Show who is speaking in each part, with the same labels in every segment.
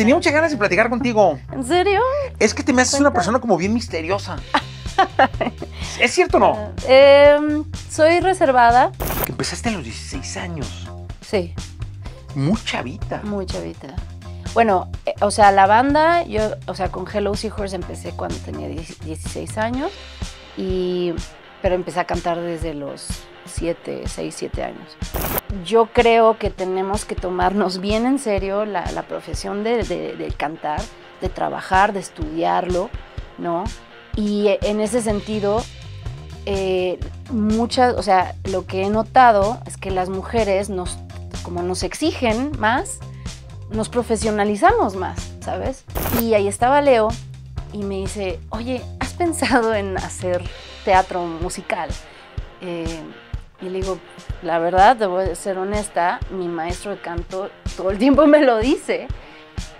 Speaker 1: Tenía muchas ganas de platicar contigo.
Speaker 2: ¿En serio? Es que te
Speaker 1: me haces una persona como bien misteriosa.
Speaker 2: ¿Es cierto o no? Em, soy reservada.
Speaker 1: empezaste a los 16 años. Sí. Mucha
Speaker 2: vida. Mucha vida. Bueno, eh, o sea, la banda, yo, o sea, con Hello Seahorse empecé cuando tenía 16 años. pero empecé a cantar desde los 7, 6, 7 años. Yo creo que tenemos que tomarnos bien en serio la, profesión de, cantar, de trabajar, de estudiarlo, ¿no? Y en ese sentido, eh, muchas, o sea, lo que he notado es que las mujeres nos, como nos exigen más, nos profesionalizamos más, ¿sabes? Y ahí estaba Leo y me dice, oye, ¿has pensado en hacer teatro musical? Eh, y le digo, la verdad, debo ser honesta, mi maestro de canto todo el tiempo me lo dice.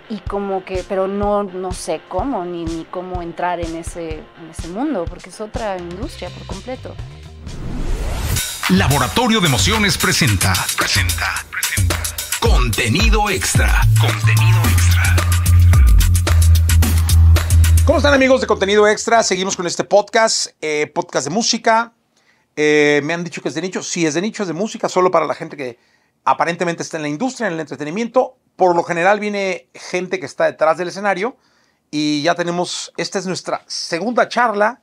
Speaker 2: Y como que, pero no, no sé cómo, ni, cómo entrar en ese, ese mundo, porque es otra industria por completo.
Speaker 1: Laboratorio de Emociones presenta. Presenta. Presenta. Contenido extra. Contenido extra. ¿Cómo están amigos de Contenido Extra? Seguimos con este podcast, eh, podcast de música, eh, me han dicho que es de nicho. Sí, es de nicho, es de música, solo para la gente que aparentemente está en la industria, en el entretenimiento. Por lo general viene gente que está detrás del escenario y ya tenemos, esta es nuestra segunda charla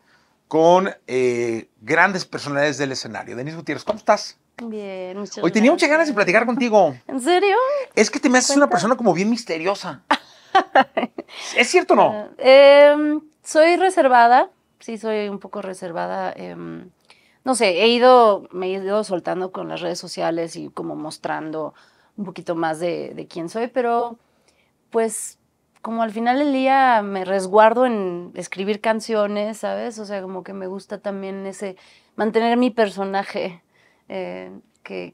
Speaker 1: con eh, grandes personalidades del escenario. Denis Gutiérrez, ¿cómo estás?
Speaker 2: Bien, muchas Hoy tenía muchas
Speaker 1: ganas de platicar contigo.
Speaker 2: ¿En serio? Es que te me haces una persona
Speaker 1: como bien misteriosa. ¿Es cierto o no?
Speaker 2: Eh, em, soy reservada, sí, soy un poco reservada. Em, no sé, he ido, me he ido soltando con las redes sociales y como mostrando un poquito más de, quién soy, pero pues como al final del día me resguardo en escribir canciones, ¿sabes? O sea, como que me gusta también ese, mantener mi personaje, eh, que,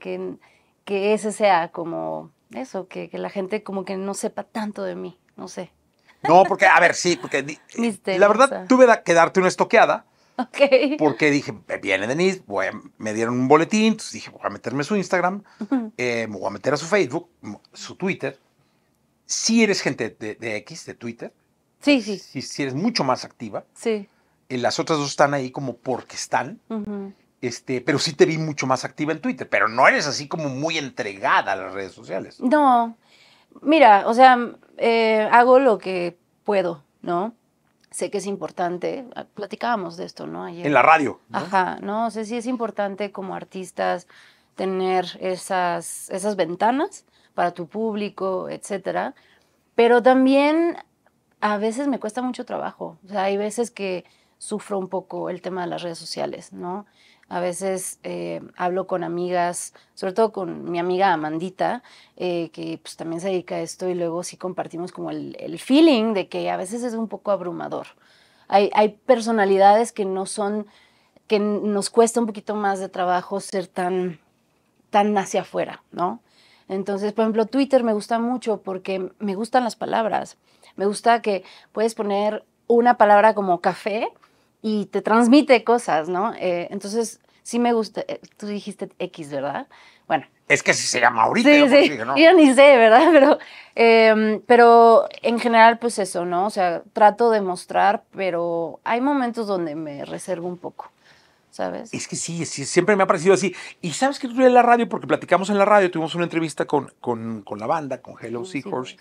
Speaker 2: que, ese sea como eso, que, que la gente como que no sepa tanto de mí, no sé.
Speaker 1: No, porque, a ver, sí, porque
Speaker 2: la verdad ah.
Speaker 1: tuve que darte una estoqueada
Speaker 2: Porque
Speaker 1: dije, eh, viene Denise, me dieron un boletín, entonces dije, voy a meterme a su Instagram, eh, me voy a meter a su Facebook, su Twitter. Si eres gente de, X, de Twitter, sí, pues, sí. Si, eres mucho más activa, sí. Eh, las otras dos están ahí como porque están. Este, pero sí te vi mucho más activa en Twitter, pero no eres así como muy entregada a las redes sociales.
Speaker 2: No, mira, o sea, hago lo que puedo, ¿no? sé que es importante, ah, platicábamos de esto, ¿no? En la radio. Ajá, no, sé si es importante como artistas tener esas, esas ventanas para tu público, etcétera, pero también a veces me cuesta mucho trabajo, o sea, hay veces que sufro un poco el tema de las redes sociales, ¿no? A veces eh, hablo con amigas, sobre todo con mi amiga Amandita, eh, que pues también se dedica a esto y luego sí compartimos como el, feeling de que a veces es un poco abrumador. Hay, hay, personalidades que no son, que nos cuesta un poquito más de trabajo ser tan, tan hacia afuera, ¿no? Entonces, por ejemplo, Twitter me gusta mucho porque me gustan las palabras. Me gusta que puedes poner una palabra como café y te transmite cosas, ¿no? Eh, entonces, sí me gusta. Eh, tú dijiste X, ¿verdad? Bueno.
Speaker 1: Es que si se llama ahorita. Sí, yo, sí. yo ni
Speaker 2: sé, ¿verdad? Pero, em, pero en general, pues eso, ¿no? O sea, trato de mostrar, pero hay momentos donde me reservo un poco. ¿Sabes?
Speaker 1: Es que sí, siempre me ha parecido así. Y sabes que Tú en la radio, porque platicamos en la radio, tuvimos una entrevista con, con, la banda, con Hello Seahorse,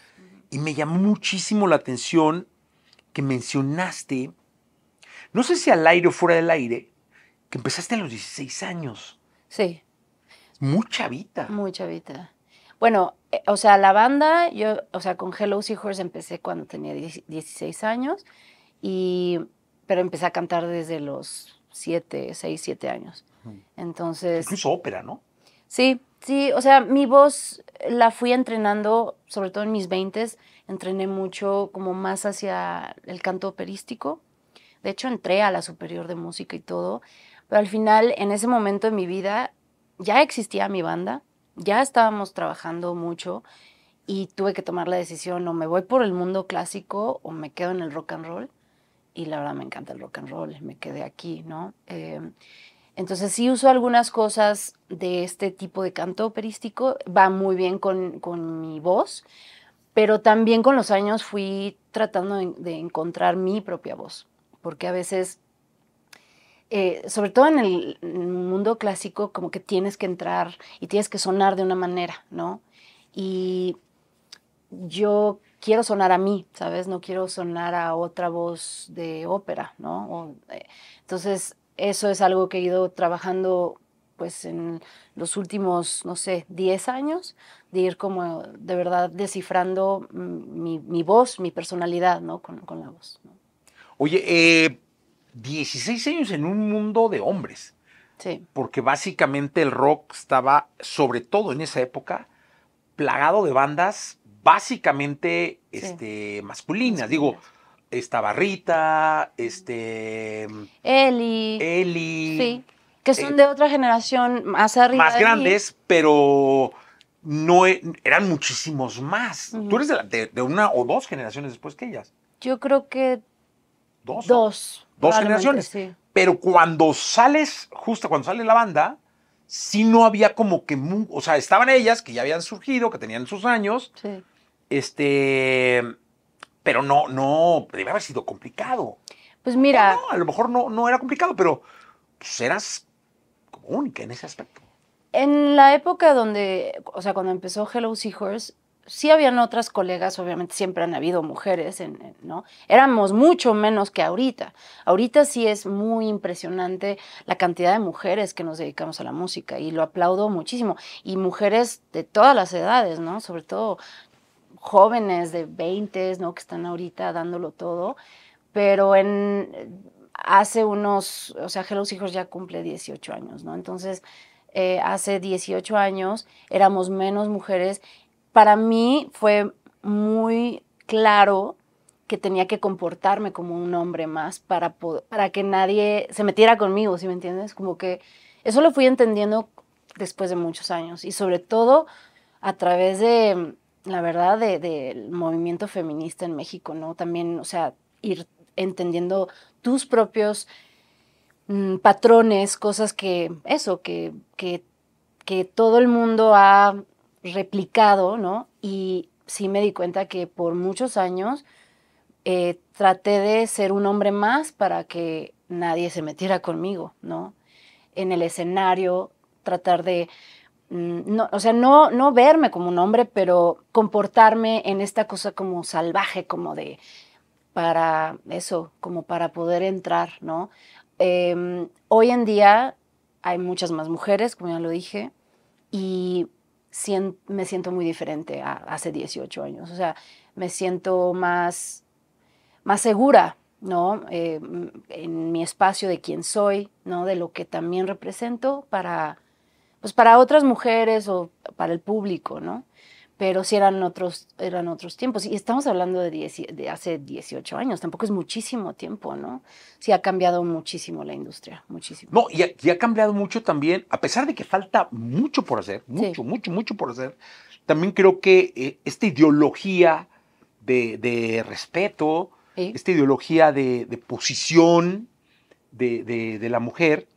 Speaker 1: y me llamó muchísimo la atención que mencionaste no sé si al aire o fuera del aire, que empezaste a los 16 años. Sí. Mucha vida.
Speaker 2: Mucha vida. Bueno, eh, o sea, la banda, yo, o sea, con Hello Seahorse empecé cuando tenía 16 años, y, pero empecé a cantar desde los 7, 6, 7 años. Entonces... Incluso ópera, ¿no? Sí, sí, o sea, mi voz la fui entrenando, sobre todo en mis 20, entrené mucho como más hacia el canto operístico de hecho, entré a la superior de música y todo, pero al final, en ese momento de mi vida, ya existía mi banda, ya estábamos trabajando mucho y tuve que tomar la decisión, o me voy por el mundo clásico o me quedo en el rock and roll. Y la verdad me encanta el rock and roll, me quedé aquí, ¿no? Em, entonces sí uso algunas cosas de este tipo de canto operístico, va muy bien con, mi voz, pero también con los años fui tratando de encontrar mi propia voz porque a veces, eh, sobre todo en el, mundo clásico, como que tienes que entrar y tienes que sonar de una manera, ¿no? Y yo quiero sonar a mí, ¿sabes? No quiero sonar a otra voz de ópera, ¿no? Eh, entonces, eso es algo que he ido trabajando pues en los últimos, no sé, 10 años, de ir como de verdad descifrando mi, voz, mi personalidad, ¿no? Con, con la voz. ¿no?
Speaker 1: Oye, 16 eh, años en un mundo de hombres. Sí. Porque básicamente el rock estaba, sobre todo en esa época, plagado de bandas básicamente este, masculinas. Digo, estaba Rita, este.
Speaker 2: Eli. Eli. Sí. Que son eh, de otra generación más arriba. Más grandes,
Speaker 1: pero no e, eran muchísimos más. Tú eres de una o dos generaciones después que ellas. Yo
Speaker 2: creo que
Speaker 1: Dos. Dos. generaciones. Pero cuando sales, justo cuando sale la banda, sí no había como que, o sea, estaban ellas que ya habían surgido, que tenían sus años. Sí. Este, pero no, no, debe haber sido complicado.
Speaker 2: Pues mira. No, a
Speaker 1: lo mejor no, no era complicado, pero pues, eras como única en ese aspecto.
Speaker 2: En la época donde, o sea, cuando empezó Hello Seahorse, sí habían otras colegas, obviamente siempre han habido mujeres, en, ¿no? Éramos mucho menos que ahorita. Ahorita sí es muy impresionante la cantidad de mujeres que nos dedicamos a la música y lo aplaudo muchísimo. Y mujeres de todas las edades, ¿no? Sobre todo jóvenes de 20, ¿no? Que están ahorita dándolo todo. Pero en, hace unos, o sea, los Hijos ya cumple 18 años, ¿no? Entonces... Eh, hace 18 años éramos menos mujeres para mí fue muy claro que tenía que comportarme como un hombre más para, para que nadie se metiera conmigo, ¿sí me entiendes? Como que eso lo fui entendiendo después de muchos años y sobre todo a través de, la verdad, del movimiento feminista en México, ¿no? También, o sea, ir entendiendo tus propios mm, patrones, cosas que, eso, que, que todo el mundo ha replicado, ¿no? Y sí me di cuenta que por muchos años eh, traté de ser un hombre más para que nadie se metiera conmigo, ¿no? En el escenario, tratar de, mm, no, o sea, no, no verme como un hombre, pero comportarme en esta cosa como salvaje, como de, para eso, como para poder entrar, ¿no? Em, hoy en día hay muchas más mujeres, como ya lo dije, y me siento muy diferente a hace 18 años. O sea, me siento más, más segura, ¿no? Eh, en mi espacio de quién soy, ¿no? De lo que también represento para, pues para otras mujeres o para el público, ¿no? pero sí eran otros, eran otros tiempos. Y estamos hablando de, de hace 18 años, tampoco es muchísimo tiempo, ¿no? Sí ha cambiado muchísimo la industria,
Speaker 1: muchísimo. No, y ha, cambiado mucho también, a pesar de que falta mucho por hacer, mucho, mucho, mucho por hacer, también creo que eh, esta ideología de, respeto, esta ideología de, posición de, la mujer,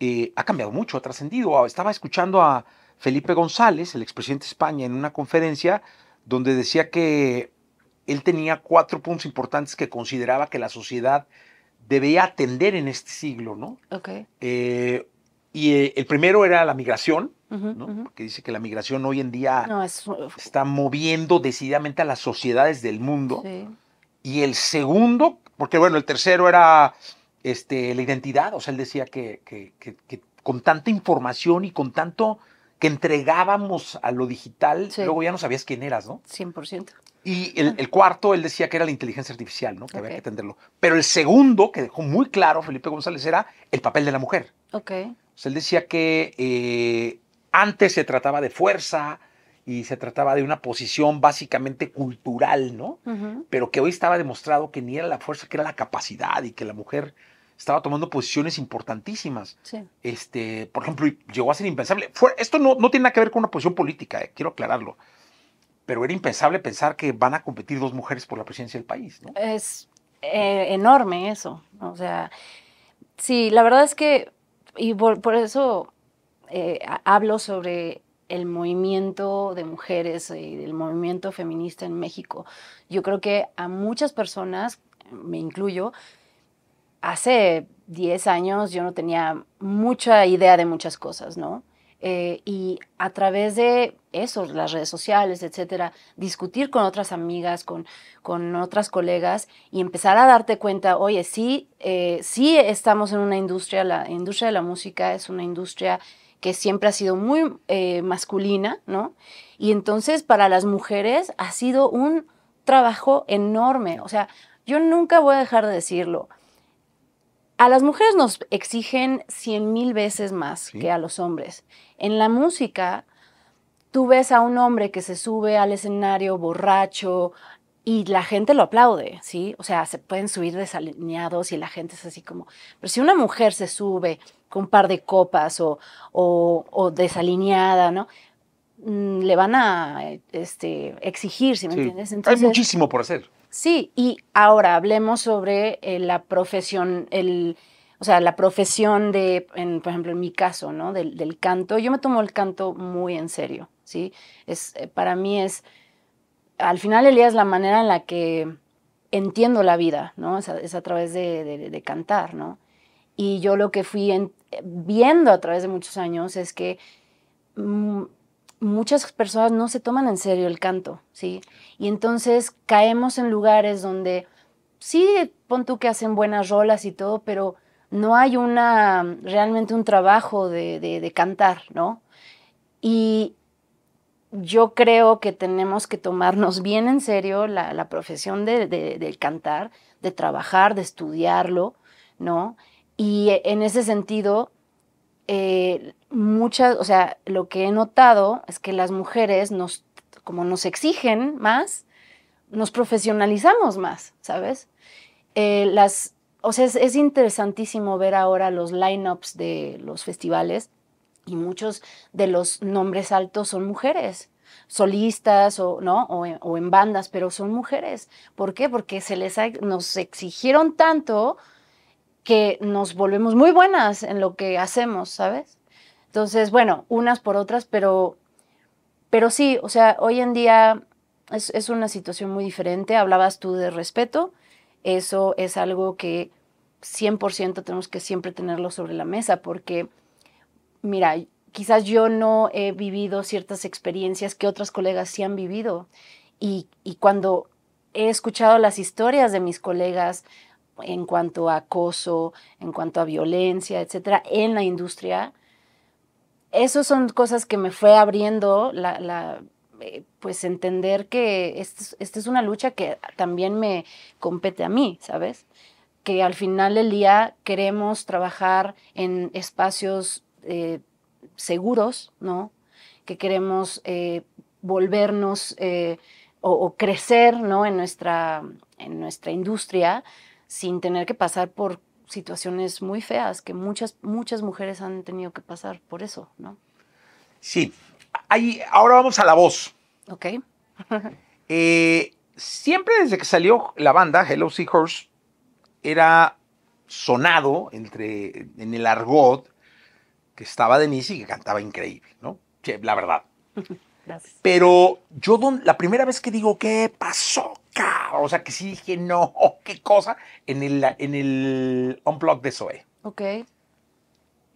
Speaker 1: eh, ha cambiado mucho, ha trascendido. Estaba escuchando a Felipe González, el expresidente de España, en una conferencia donde decía que él tenía cuatro puntos importantes que consideraba que la sociedad debía atender en este siglo, ¿no? Eh, y eh, el primero era la migración,
Speaker 2: ¿no?
Speaker 1: Que dice que la migración hoy en día está moviendo decididamente a las sociedades del mundo. Sí. Y el segundo, porque bueno, el tercero era este, la identidad, o sea, él decía que con tanta información y con tanto que entregábamos a lo digital, luego ya no sabías quién eras, ¿no? 100%. Y el, cuarto, él decía que era la inteligencia artificial, ¿no? Que había que entenderlo. Pero el segundo, que dejó muy claro Felipe González, era el papel de la mujer. Ok. O sea, él decía que eh, antes se trataba de fuerza y se trataba de una posición básicamente cultural, ¿no? Pero que hoy estaba demostrado que ni era la fuerza, que era la capacidad y que la mujer estaba tomando posiciones importantísimas. Este, por ejemplo, llegó a ser impensable. esto no, no, tiene nada que ver con una posición política, eh, quiero aclararlo. Pero era impensable pensar que van a competir dos mujeres por la presidencia del país,
Speaker 2: Es eh, enorme eso. O sea, sí, la verdad es que, y por, eso eh, hablo sobre el movimiento de mujeres y del movimiento feminista en México. Yo creo que a muchas personas, me incluyo, hace 10 años yo no tenía mucha idea de muchas cosas, ¿no? Eh, y a través de eso, las redes sociales, etcétera, discutir con otras amigas, con, otras colegas y empezar a darte cuenta, oye, sí, eh, sí estamos en una industria, la industria de la música es una industria que siempre ha sido muy eh, masculina, ¿no? Y entonces para las mujeres ha sido un trabajo enorme, o sea, yo nunca voy a dejar de decirlo, a las mujeres nos exigen cien mil veces más que a los hombres. En la música, tú ves a un hombre que se sube al escenario borracho y la gente lo aplaude, ¿sí? O sea, se pueden subir desalineados y la gente es así como... Pero si una mujer se sube con un par de copas o, desalineada, ¿no? Mm, le van a este, exigir, ¿sí me entiendes? Hay muchísimo por hacer. Sí, y ahora hablemos sobre eh, la profesión, el, o sea, la profesión de, por ejemplo, en mi caso, ¿no? Del, canto. Yo me tomo el canto muy en serio, ¿sí? Es, eh, para mí es, al final el día es la manera en la que entiendo la vida, ¿no? Es a, través de, cantar, ¿no? Y yo lo que fui viendo a través de muchos años es que mm, muchas personas no se toman en serio el canto, ¿sí? Y entonces caemos en lugares donde sí, pon tú que hacen buenas rolas y todo, pero no hay una, realmente un trabajo de, cantar, ¿no? Y yo creo que tenemos que tomarnos bien en serio la, profesión del de, cantar, de trabajar, de estudiarlo, ¿no? Y en ese sentido, eh, muchas, o sea, lo que he notado es que las mujeres nos como nos exigen más, nos profesionalizamos más, ¿sabes? Eh, las, o sea, es, interesantísimo ver ahora los lineups de los festivales y muchos de los nombres altos son mujeres solistas o no o en, bandas pero son mujeres ¿por qué? porque se les nos exigieron tanto que nos volvemos muy buenas en lo que hacemos sabes entonces bueno unas por otras pero pero sí, o sea, hoy en día es, una situación muy diferente. Hablabas tú de respeto. Eso es algo que 100% tenemos que siempre tenerlo sobre la mesa porque, mira, quizás yo no he vivido ciertas experiencias que otras colegas sí han vivido. Y, y, cuando he escuchado las historias de mis colegas en cuanto a acoso, en cuanto a violencia, etcétera, en la industria, esas son cosas que me fue abriendo la, eh, pues entender que esta es una lucha que también me compete a mí, ¿sabes? Que al final del día queremos trabajar en espacios eh, seguros, ¿no? Que queremos eh, volvernos o, crecer, ¿no? En nuestra, en nuestra industria sin tener que pasar por situaciones muy feas que muchas, muchas mujeres han tenido que pasar por eso, ¿no?
Speaker 1: Sí. Ahí, ahora vamos a la voz. Ok. Eh, siempre desde que salió la banda, Hello Seahorse, era sonado entre, en el argot que estaba Denise y que cantaba increíble, ¿no? La verdad.
Speaker 2: Gracias.
Speaker 1: Pero yo don, la primera vez que digo, ¿qué pasó? o sea, que sí dije, no, qué cosa, en el, en el de Zoe. Ok.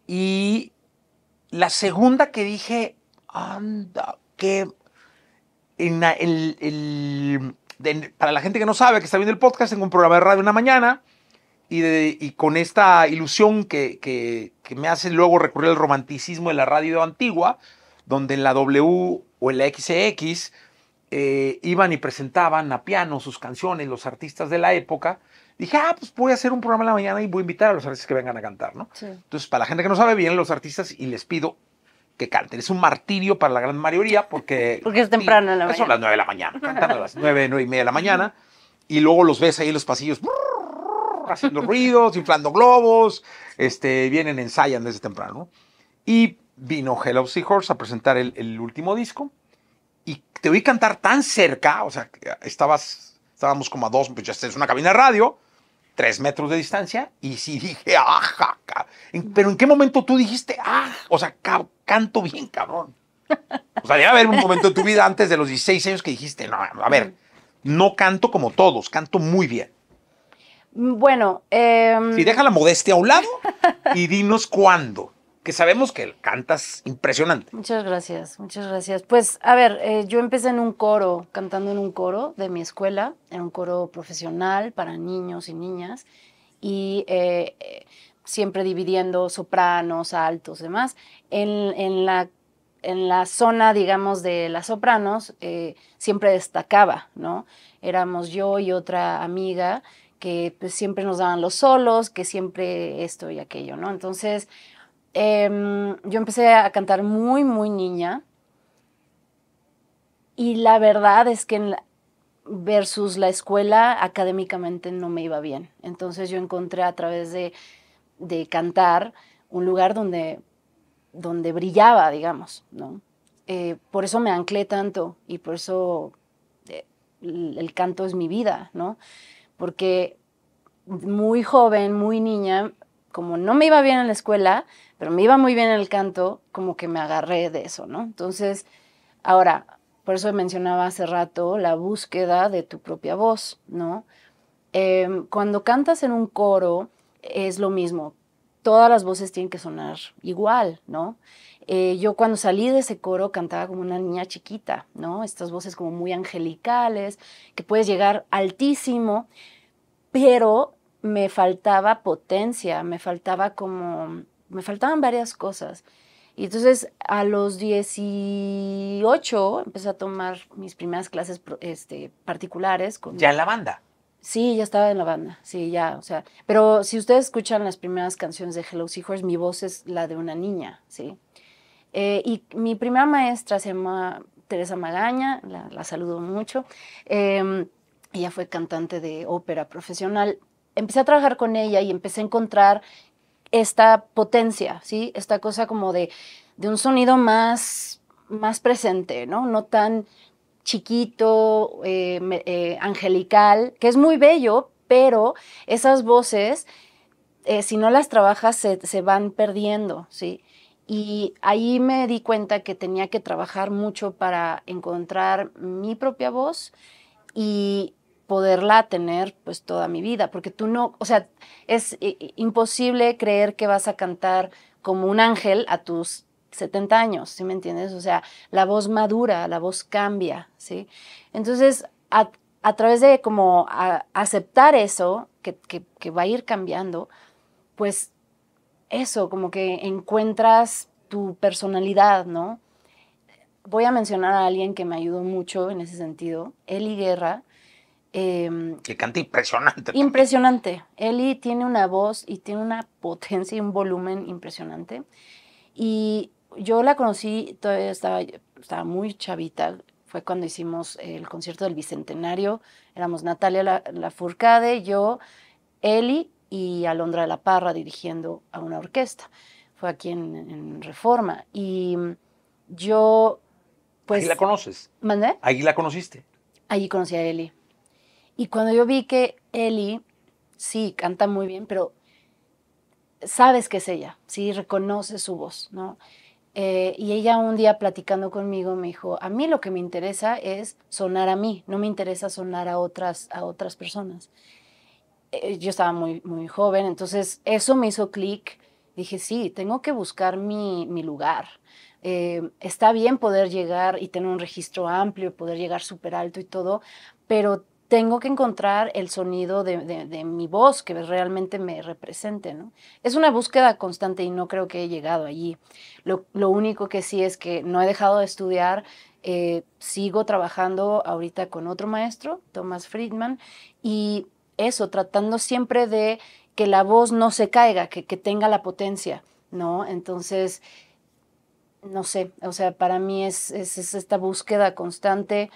Speaker 1: Y la segunda que dije, anda, que en para la gente que no sabe, que está viendo el podcast, tengo un programa de radio una mañana y, y con esta ilusión que, que, que me hace luego recurrir al romanticismo de la radio antigua, donde en la W o en la XX e eh, iban y presentaban a piano sus canciones, los artistas de la época, dije, ah, pues voy a hacer un programa en la mañana y voy a invitar a los artistas que vengan a cantar, ¿no? Entonces, para la gente que no sabe, bien, los artistas y les pido que canten. Es un martirio para la gran mayoría porque... Porque
Speaker 2: es temprano en la mañana. Son las nueve
Speaker 1: de la mañana, cantan a las nueve, nueve y media de la mañana y luego los ves ahí en los pasillos haciendo ruidos, inflando globos, este, vienen, ensayan desde temprano. Y vino Hello Seahorse a presentar el último disco y te oí cantar tan cerca, o sea, estabas, estábamos como a dos, pues ya en una cabina de radio, tres metros de distancia, y sí dije, ajá, ah, pero ¿en qué momento tú dijiste, ah, o sea,
Speaker 2: canto bien, cabrón?
Speaker 1: O sea, debe haber un momento de tu vida antes de los 16 años que dijiste, no, a ver, no canto como todos, canto muy bien.
Speaker 2: Mm, bueno, eh... Em, si
Speaker 1: deja la modestia a un lado y dinos cuándo que sabemos que cantas impresionante.
Speaker 2: Muchas gracias, muchas gracias. Pues a ver, eh, yo empecé en un coro, cantando en un coro de mi escuela, en un coro profesional para niños y niñas, y eh, eh, siempre dividiendo sopranos, altos, demás. En, la, en la zona, digamos, de las sopranos, siempre destacaba, ¿no? Éramos yo y otra amiga que pues, siempre nos daban los solos, que siempre esto y aquello, ¿no? Entonces Em, yo empecé a cantar muy, muy niña. Y la verdad es que en versus la escuela académicamente no me iba bien. Entonces yo encontré a través de, cantar un lugar donde, donde brillaba, digamos, ¿no? Eh, por eso me anclé tanto y por eso el, eh, el canto es mi vida, ¿no? Porque muy joven, muy niña, como no me iba bien en la escuela, pero me iba muy bien en el canto, como que me agarré de eso, ¿no? Entonces, ahora, por eso mencionaba hace rato la búsqueda de tu propia voz, ¿no? Em, cuando cantas en un coro, es lo mismo. Todas las voces tienen que sonar igual, ¿no? Eh, yo cuando salí de ese coro cantaba como una niña chiquita, ¿no? Estas voces como muy angelicales, que puedes llegar altísimo, pero me faltaba potencia, me faltaba como, me faltaban varias cosas. Y entonces a los 18 empecé a tomar mis primeras clases este, particulares. Con, ¿Ya en la banda? Sí, ya estaba en la banda, sí, ya, o sea, pero si ustedes escuchan las primeras canciones de Hello Seahorse, mi voz es la de una niña, ¿sí? Eh, y mi primera maestra se llama Teresa Magaña, la, saludo mucho, em, ella fue cantante de ópera profesional, empecé a trabajar con ella y empecé a encontrar esta potencia, ¿sí? Esta cosa como de, un sonido más, más presente, ¿no? No tan chiquito, eh, eh, angelical, que es muy bello, pero esas voces, eh, si no las trabajas, se, se, van perdiendo, ¿sí? Y ahí me di cuenta que tenía que trabajar mucho para encontrar mi propia voz y poderla tener pues toda mi vida, porque tú no, o sea, es imposible creer que vas a cantar como un ángel a tus 70 años, ¿sí me entiendes? O sea, la voz madura, la voz cambia, ¿sí? Entonces, a, través de como aceptar eso, que, que va a ir cambiando, pues eso, como que encuentras tu personalidad, ¿no? Voy a mencionar a alguien que me ayudó mucho en ese sentido, Eli Guerra, Em,
Speaker 1: que canta impresionante.
Speaker 2: Impresionante. Eli tiene una voz y tiene una potencia y un volumen impresionante. Y yo la conocí, todavía estaba, muy chavita. Fue cuando hicimos el concierto del Bicentenario. Éramos Natalia la Furcade, yo, Eli y Alondra de la Parra dirigiendo a una orquesta. Fue aquí en, Reforma. Y yo, pues... ¿Ahí la conoces? ¿Mandé?
Speaker 1: Ahí la conociste.
Speaker 2: ahí conocí a Eli. Y cuando yo vi que Eli, sí, canta muy bien, pero sabes que es ella, sí, reconoce su voz, ¿no? Eh, y ella un día platicando conmigo me dijo, a mí lo que me interesa es sonar a mí, no me interesa sonar a otras, a otras personas. Eh, yo estaba muy, muy joven, entonces eso me hizo clic. Dije, sí, tengo que buscar mi, lugar. Eh, está bien poder llegar y tener un registro amplio, poder llegar súper alto y todo, pero tengo que encontrar el sonido de, mi voz que realmente me represente, ¿no? Es una búsqueda constante y no creo que he llegado allí. Lo, único que sí es que no he dejado de estudiar, eh, sigo trabajando ahorita con otro maestro, Thomas Friedman, y eso, tratando siempre de que la voz no se caiga, que, tenga la potencia, ¿no? Entonces, no sé, o sea, para mí es esta búsqueda constante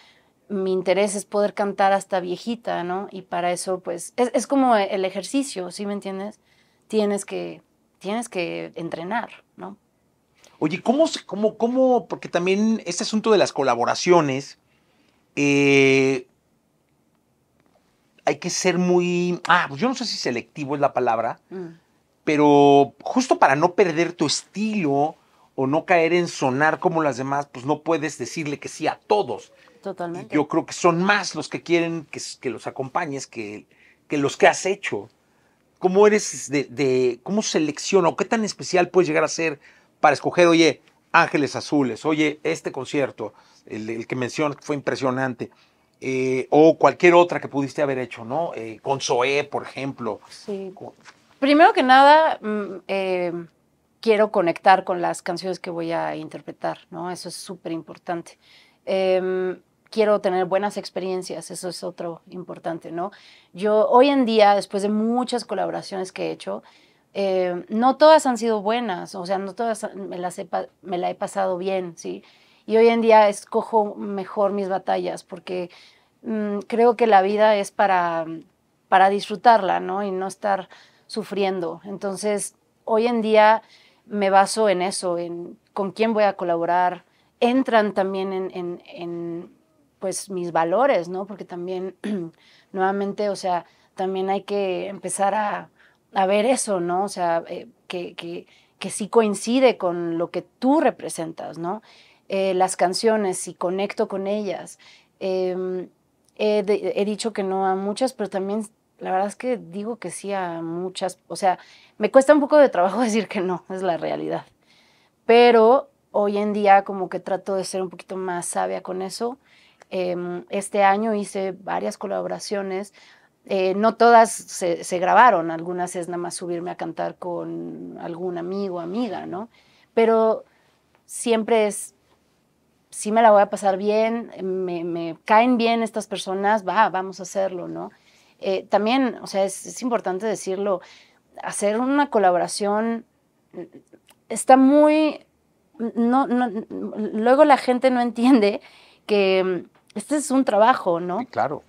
Speaker 2: mi interés es poder cantar hasta viejita, ¿no? Y para eso, pues, es, como el ejercicio, ¿sí me entiendes? Tienes que, tienes que entrenar, ¿no?
Speaker 1: Oye, ¿cómo, cómo, cómo, porque también este asunto de las colaboraciones, eh, hay que ser muy, ah, pues yo no sé si selectivo es la palabra, mm. pero justo para no perder tu estilo o no caer en sonar como las demás, pues no puedes decirle que sí a todos. Yo creo que son más los que quieren que, los acompañes que, los que has hecho. ¿Cómo eres de, cómo selecciona qué tan especial puedes llegar a ser para escoger, oye, Ángeles Azules, oye, este concierto, el, que mencionas fue impresionante, eh, o cualquier otra que pudiste haber hecho, ¿no? Eh, con Zoé, por ejemplo. Sí.
Speaker 2: Primero que nada, mm, eh, quiero conectar con las canciones que voy a interpretar, ¿no? Eso es súper importante. Eh, em, quiero tener buenas experiencias, eso es otro importante, ¿no? Yo hoy en día, después de muchas colaboraciones que he hecho, eh, no todas han sido buenas, o sea, no todas me, las he, me la he pasado bien, ¿sí? Y hoy en día escojo mejor mis batallas porque mm, creo que la vida es para, para disfrutarla, ¿no? Y no estar sufriendo. Entonces, hoy en día me baso en eso, en con quién voy a colaborar. Entran también en, en, en pues mis valores, ¿no? Porque también, nuevamente, o sea, también hay que empezar a, ver eso, ¿no? O sea, eh, que, que, sí coincide con lo que tú representas, ¿no? Eh, las canciones, si conecto con ellas. Em, he dicho que no a muchas, pero también la verdad es que digo que sí a muchas. O sea, me cuesta un poco de trabajo decir que no, es la realidad. Pero hoy en día como que trato de ser un poquito más sabia con eso Em, este año hice varias colaboraciones. Eh, no todas se, grabaron, algunas es nada más subirme a cantar con algún amigo, amiga, ¿no? Pero siempre es, si me la voy a pasar bien, me, caen bien estas personas, va, vamos a hacerlo, ¿no? Eh, también, o sea, es, importante decirlo, hacer una colaboración está muy, no, luego la gente no entiende que este es un trabajo, ¿no? claro.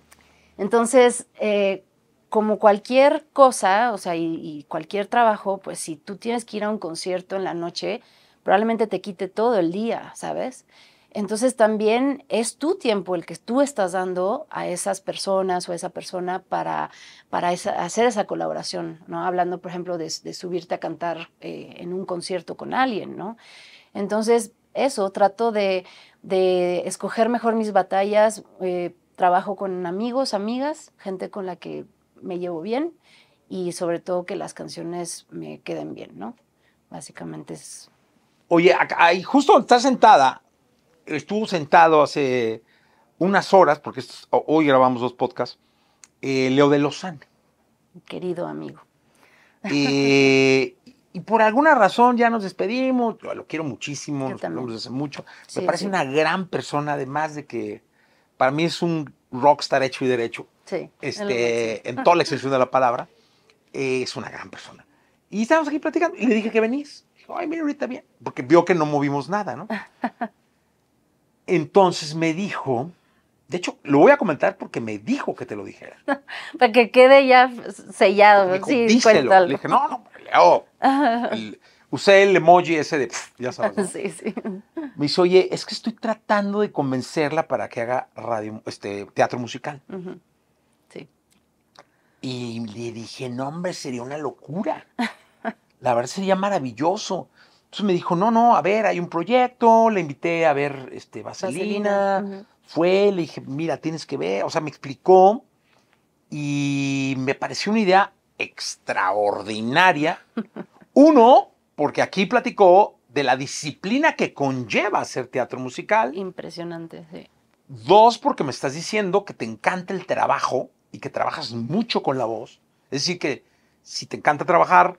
Speaker 2: Entonces, eh, como cualquier cosa, o sea, y, cualquier trabajo, pues si tú tienes que ir a un concierto en la noche, probablemente te quite todo el día, ¿sabes? Entonces también es tu tiempo el que tú estás dando a esas personas o a esa persona para, para hacer esa colaboración, ¿no? Hablando, por ejemplo, de, subirte a cantar eh, en un concierto con alguien, ¿no? Entonces, eso, trato de, escoger mejor mis batallas, eh, trabajo con amigos, amigas, gente con la que me llevo bien y sobre todo que las canciones me queden bien, ¿no? Básicamente es...
Speaker 1: Oye, ahí justo estás sentada, estuvo sentado hace unas horas, porque hoy grabamos dos podcasts, eh, Leo de Lozán. Querido amigo. Eh, y por alguna razón ya nos despedimos. lo quiero muchísimo, Nos lo hace mucho. Me parece una gran persona, además de que para mí es un rockstar hecho y derecho. Este, en toda la extensión de la palabra. Eh, es una gran persona. Y estábamos aquí platicando y le dije que venís. Dijo, ay, mira, ahorita bien. Porque vio que no movimos nada, ¿no? Entonces me dijo de hecho, lo voy a comentar porque me dijo que te lo dijera.
Speaker 2: Para que quede ya sellado. Dijo, sí, díselo. Le dije, no, no,
Speaker 1: oh. el, usé el emoji ese de, ya sabes.
Speaker 2: Sí, sí. Me
Speaker 1: dice, oye, es que estoy tratando de convencerla para que haga radio, este, teatro musical. Sí. Y le dije, no, hombre, sería una locura. La verdad sería maravilloso. Entonces me dijo, no, no, a ver, hay un proyecto, le invité a ver este, Vaselina. Fue, le dije, mira, tienes que ver, o sea, me explicó y me pareció una idea extraordinaria. Uno, porque aquí platicó de la disciplina que conlleva hacer teatro musical. Impresionante, sí. Dos, porque me estás diciendo que te encanta el trabajo y que trabajas mucho con la voz. Es decir, que si te encanta trabajar,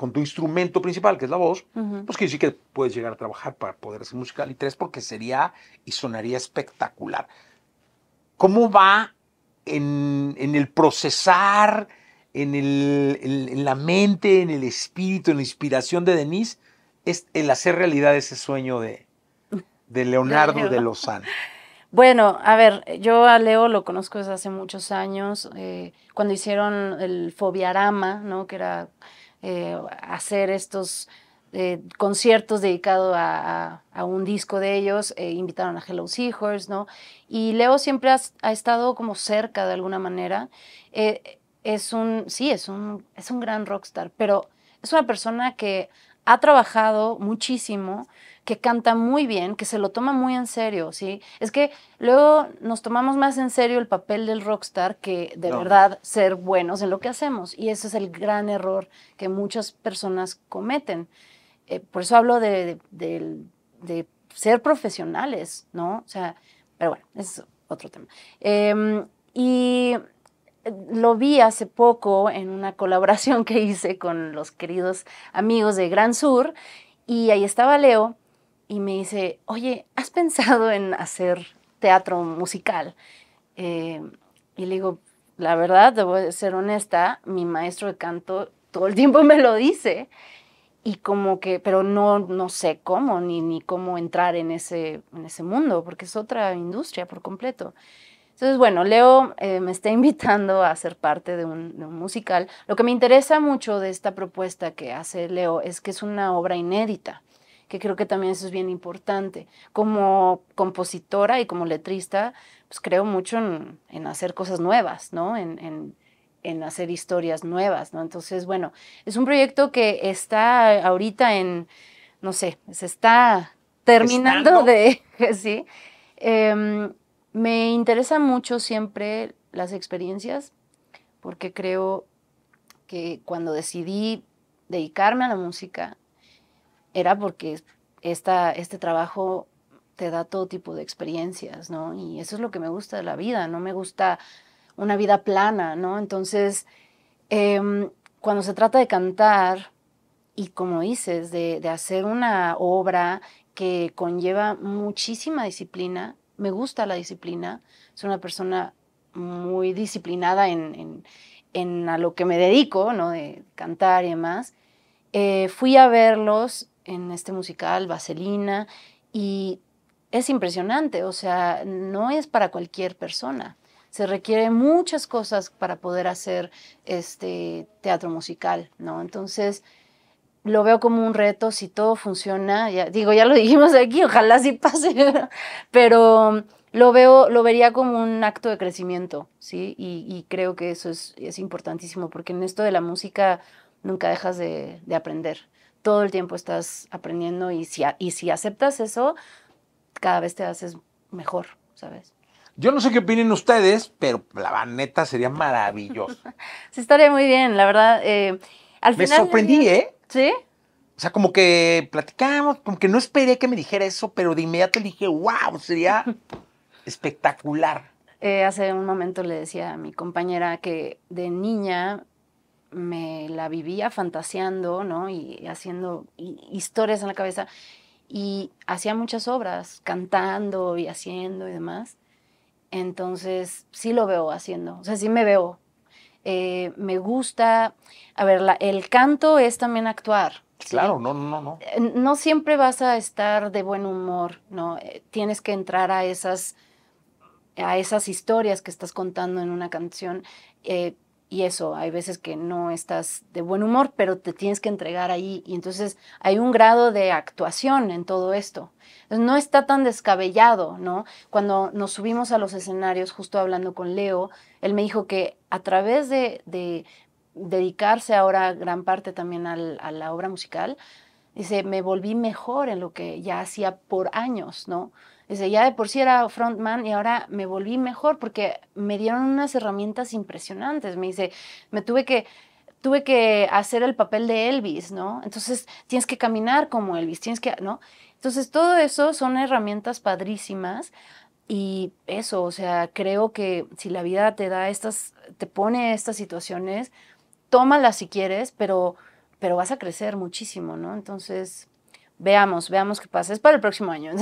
Speaker 1: con tu instrumento principal, que es la voz, pues que decir que puedes llegar a trabajar para poder hacer musical. Y tres, porque sería y sonaría espectacular. ¿Cómo va en, el procesar, en, en, la mente, en el espíritu, en la inspiración de Denise, es el hacer realidad ese sueño de, de Leonardo de Lozano?
Speaker 2: Bueno, a ver, yo a Leo lo conozco desde hace muchos años, eh, cuando hicieron el Fobiarama, ¿no? Que era eh, hacer estos eh, conciertos dedicados a, un disco de ellos, eh, invitaron a Hello Seahorse, ¿no? Y Leo siempre ha, ha estado como cerca de alguna manera. es un, sí, es un, es un gran rockstar, pero es una persona que ha trabajado muchísimo, que canta muy bien, que se lo toma muy en serio, ¿sí? Es que luego nos tomamos más en serio el papel del rockstar que de verdad ser buenos en lo que hacemos. Y ese es el gran error que muchas personas cometen. Eh, por eso hablo de, ser profesionales, ¿no? O sea, pero bueno, es otro tema. Em, y eh, lo vi hace poco en una colaboración que hice con los queridos amigos de Gran Sur y ahí estaba Leo y me dice, oye, ¿has pensado en hacer teatro musical? Eh, y le digo, la verdad, debo ser honesta, mi maestro de canto todo el tiempo me lo dice y como que, pero no, no sé cómo ni, ni cómo entrar en ese, en ese mundo, porque es otra industria por completo. Entonces, bueno, Leo eh, me está invitando a ser parte de un, musical. Lo que me interesa mucho de esta propuesta que hace Leo es que es una obra inédita que creo que también eso es bien importante. Como compositora y como letrista, pues creo mucho en, hacer cosas nuevas, ¿no? En, hacer historias nuevas, ¿no? Entonces, bueno, es un proyecto que está ahorita en, no sé, se está terminando de, sí. Em, me interesan mucho siempre las experiencias, porque creo que cuando decidí dedicarme a la música, era porque este trabajo te da todo tipo de experiencias, ¿no? Y eso es lo que me gusta de la vida, no me gusta una vida plana, ¿no? Entonces, em, cuando se trata de cantar y como dices, de, hacer una obra que conlleva muchísima disciplina, me gusta la disciplina, soy una persona muy disciplinada en, a lo que me dedico, ¿no? De cantar y demás. Eh, fui a verlos en este musical, Vaselina, y es impresionante, o sea, no es para cualquier persona. Se requiere muchas cosas para poder hacer este teatro musical, ¿no? Entonces, lo veo como un reto, si todo funciona, digo, ya lo dijimos aquí, ojalá sí pase, pero lo veo, lo vería como un acto de crecimiento, ¿sí? Y, creo que eso es, importantísimo, porque en esto de la música nunca dejas de aprender todo el tiempo estás aprendiendo y si, y si aceptas eso, cada vez te haces mejor, ¿sabes?
Speaker 1: Yo no sé qué opinen ustedes, pero la neta sería maravilloso.
Speaker 2: sí, estaría muy bien, la verdad. Eh, al me sorprendí, ¿eh? Sí. O
Speaker 1: sea, como que platicamos, como que no esperé que me dijera eso, pero de inmediato le dije, wow, sería espectacular.
Speaker 2: Eh, hace un momento le decía a mi compañera que de niña me la vivía fantaseando, ¿no? Y haciendo historias en la cabeza. Y hacía muchas obras, cantando y haciendo y demás. Entonces, sí lo veo haciendo, o sea, sí me veo. Eh, me gusta, a ver, el canto es también actuar. Claro, no no, no, no. Eh, no siempre vas a estar de buen humor, ¿no? Eh, tienes que entrar a esas, a esas historias que estás contando en una canción. Eh, y eso, hay veces que no estás de buen humor, pero te tienes que entregar ahí. Y entonces hay un grado de actuación en todo esto. no está tan descabellado, ¿no? Cuando nos subimos a los escenarios, justo hablando con Leo, él me dijo que a través de, dedicarse ahora gran parte también a la obra musical, dice, me volví mejor en lo que ya hacía por años, ¿no? Dice, ya de por sí era frontman y ahora me volví mejor porque me dieron unas herramientas impresionantes. Me dice, me tuve que tuve que hacer el papel de Elvis, ¿no? Entonces tienes que caminar como Elvis, tienes que, ¿no? Entonces todo eso son herramientas padrísimas y eso, o sea, creo que si la vida te da estas, te pone estas situaciones, tómalas si quieres, pero, pero vas a crecer muchísimo, ¿no? Entonces, Veamos, veamos qué pasa. Es para el próximo año.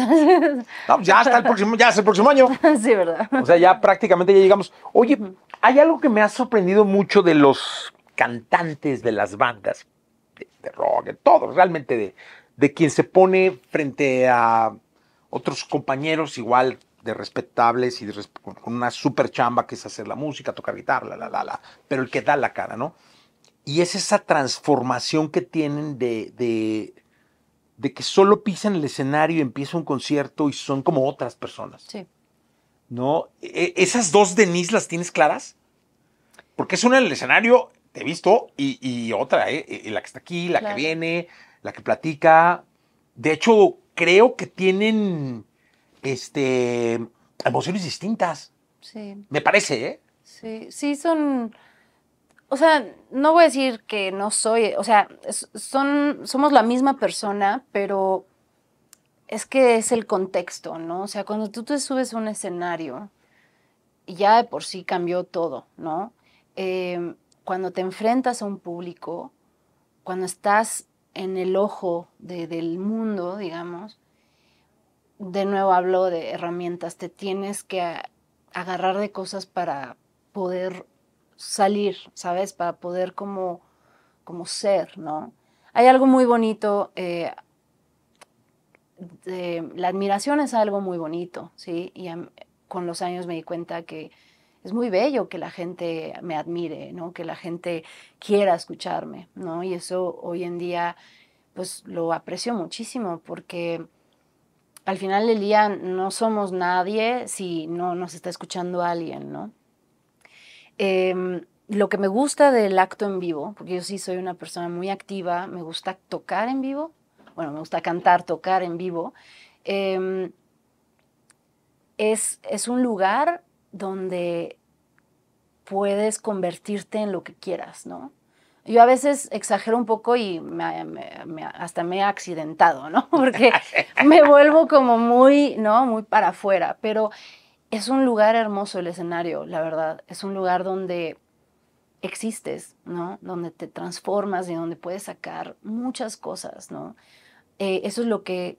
Speaker 1: ya el próximo, ya es el próximo año. Sí, verdad. O sea, ya prácticamente ya llegamos. Oye, hay algo que me ha sorprendido mucho de los cantantes de las bandas de, rock, de todo, realmente de, quien se pone frente a otros compañeros igual de respetables y con una super chamba que es hacer la música, tocar guitarra, la, la, la, pero el que da la cara, ¿no? Y es esa transformación que tienen de de que solo pisan el escenario, y empieza un concierto y son como otras personas. Sí. ¿No? E, ¿Esas dos Denise las tienes claras? Porque es una en el escenario, te he visto, y, otra, ¿eh? E, la que está aquí, la que viene, la que platica. De hecho, creo que tienen este, emociones distintas. Sí. Me parece, ¿eh?
Speaker 2: Sí, sí, son o sea, no voy a decir que no soy, o sea, son, somos la misma persona, pero es que es el contexto, ¿no? O sea, cuando tú te subes a un escenario, ya de por sí cambió todo, ¿no? Em, cuando te enfrentas a un público, cuando estás en el ojo del mundo, digamos, de nuevo hablo de herramientas, te tienes que agarrar de cosas para poder salir, ¿sabes? Para poder como, como ser, ¿no? Hay algo muy bonito, eh, la admiración es algo muy bonito, ¿sí? Y con los años me di cuenta que es muy bello que la gente me admire, ¿no? Que la gente quiera escucharme, ¿no? Y eso hoy en día, pues lo aprecio muchísimo porque al final del día no somos nadie si no nos está escuchando alguien, ¿no? Em, lo que me gusta del acto en vivo, porque yo sí soy una persona muy activa, me gusta tocar en vivo, bueno, me gusta cantar, tocar en vivo, em, es, es un lugar donde puedes convertirte en lo que quieras, ¿no? Yo a veces exagero un poco y hasta me he accidentado, ¿no? Porque me vuelvo como muy, ¿no? Muy para afuera, pero es un lugar hermoso el escenario, la verdad. Es un lugar donde existes, ¿no? Donde te transformas y donde puedes sacar muchas cosas, ¿no? Eh, eso es lo que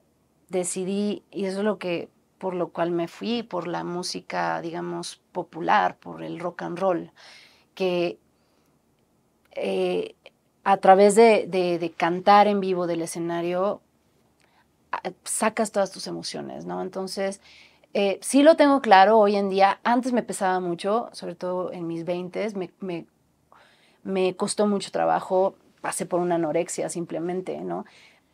Speaker 2: decidí y eso es lo que por lo cual me fui por la música, digamos, popular, por el rock and roll, que eh, a través de, de, cantar en vivo del escenario sacas todas tus emociones, ¿no? Entonces, eh, sí lo tengo claro hoy en día. Antes me pesaba mucho, sobre todo en mis 20, me, me, costó mucho trabajo, pasé por una anorexia simplemente, ¿no?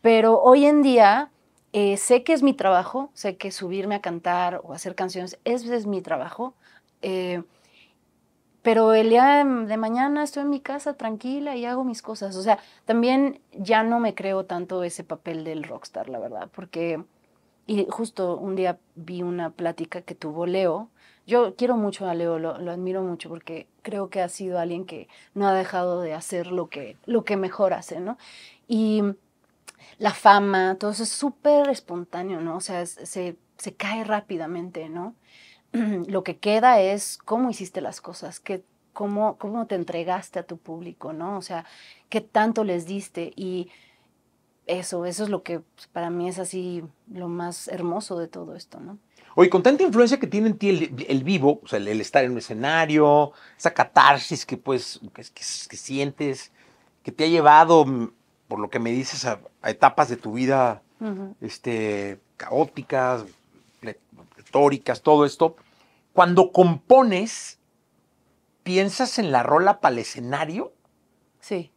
Speaker 2: Pero hoy en día eh, sé que es mi trabajo, sé que subirme a cantar o hacer canciones es, es mi trabajo. Eh, pero el día de mañana estoy en mi casa tranquila y hago mis cosas. O sea, también ya no me creo tanto ese papel del rockstar, la verdad, porque y justo un día vi una plática que tuvo Leo. Yo quiero mucho a Leo, lo, admiro mucho porque creo que ha sido alguien que no ha dejado de hacer lo que, lo que mejor hace, ¿no? Y la fama, todo eso es súper espontáneo, ¿no? O sea, se, se cae rápidamente, ¿no? lo que queda es cómo hiciste las cosas, que, cómo, cómo te entregaste a tu público, ¿no? O sea, qué tanto les diste y eso, eso es lo que pues, para mí es así lo más hermoso de todo esto, ¿no?
Speaker 1: Oye, con tanta influencia que tiene en ti el, vivo, o sea, el, estar en un escenario, esa catarsis que pues que, sientes, que te ha llevado, mm, por lo que me dices, a, etapas de tu vida este, caóticas, retóricas, todo esto. Cuando compones, ¿piensas en la rola para el escenario? Sí.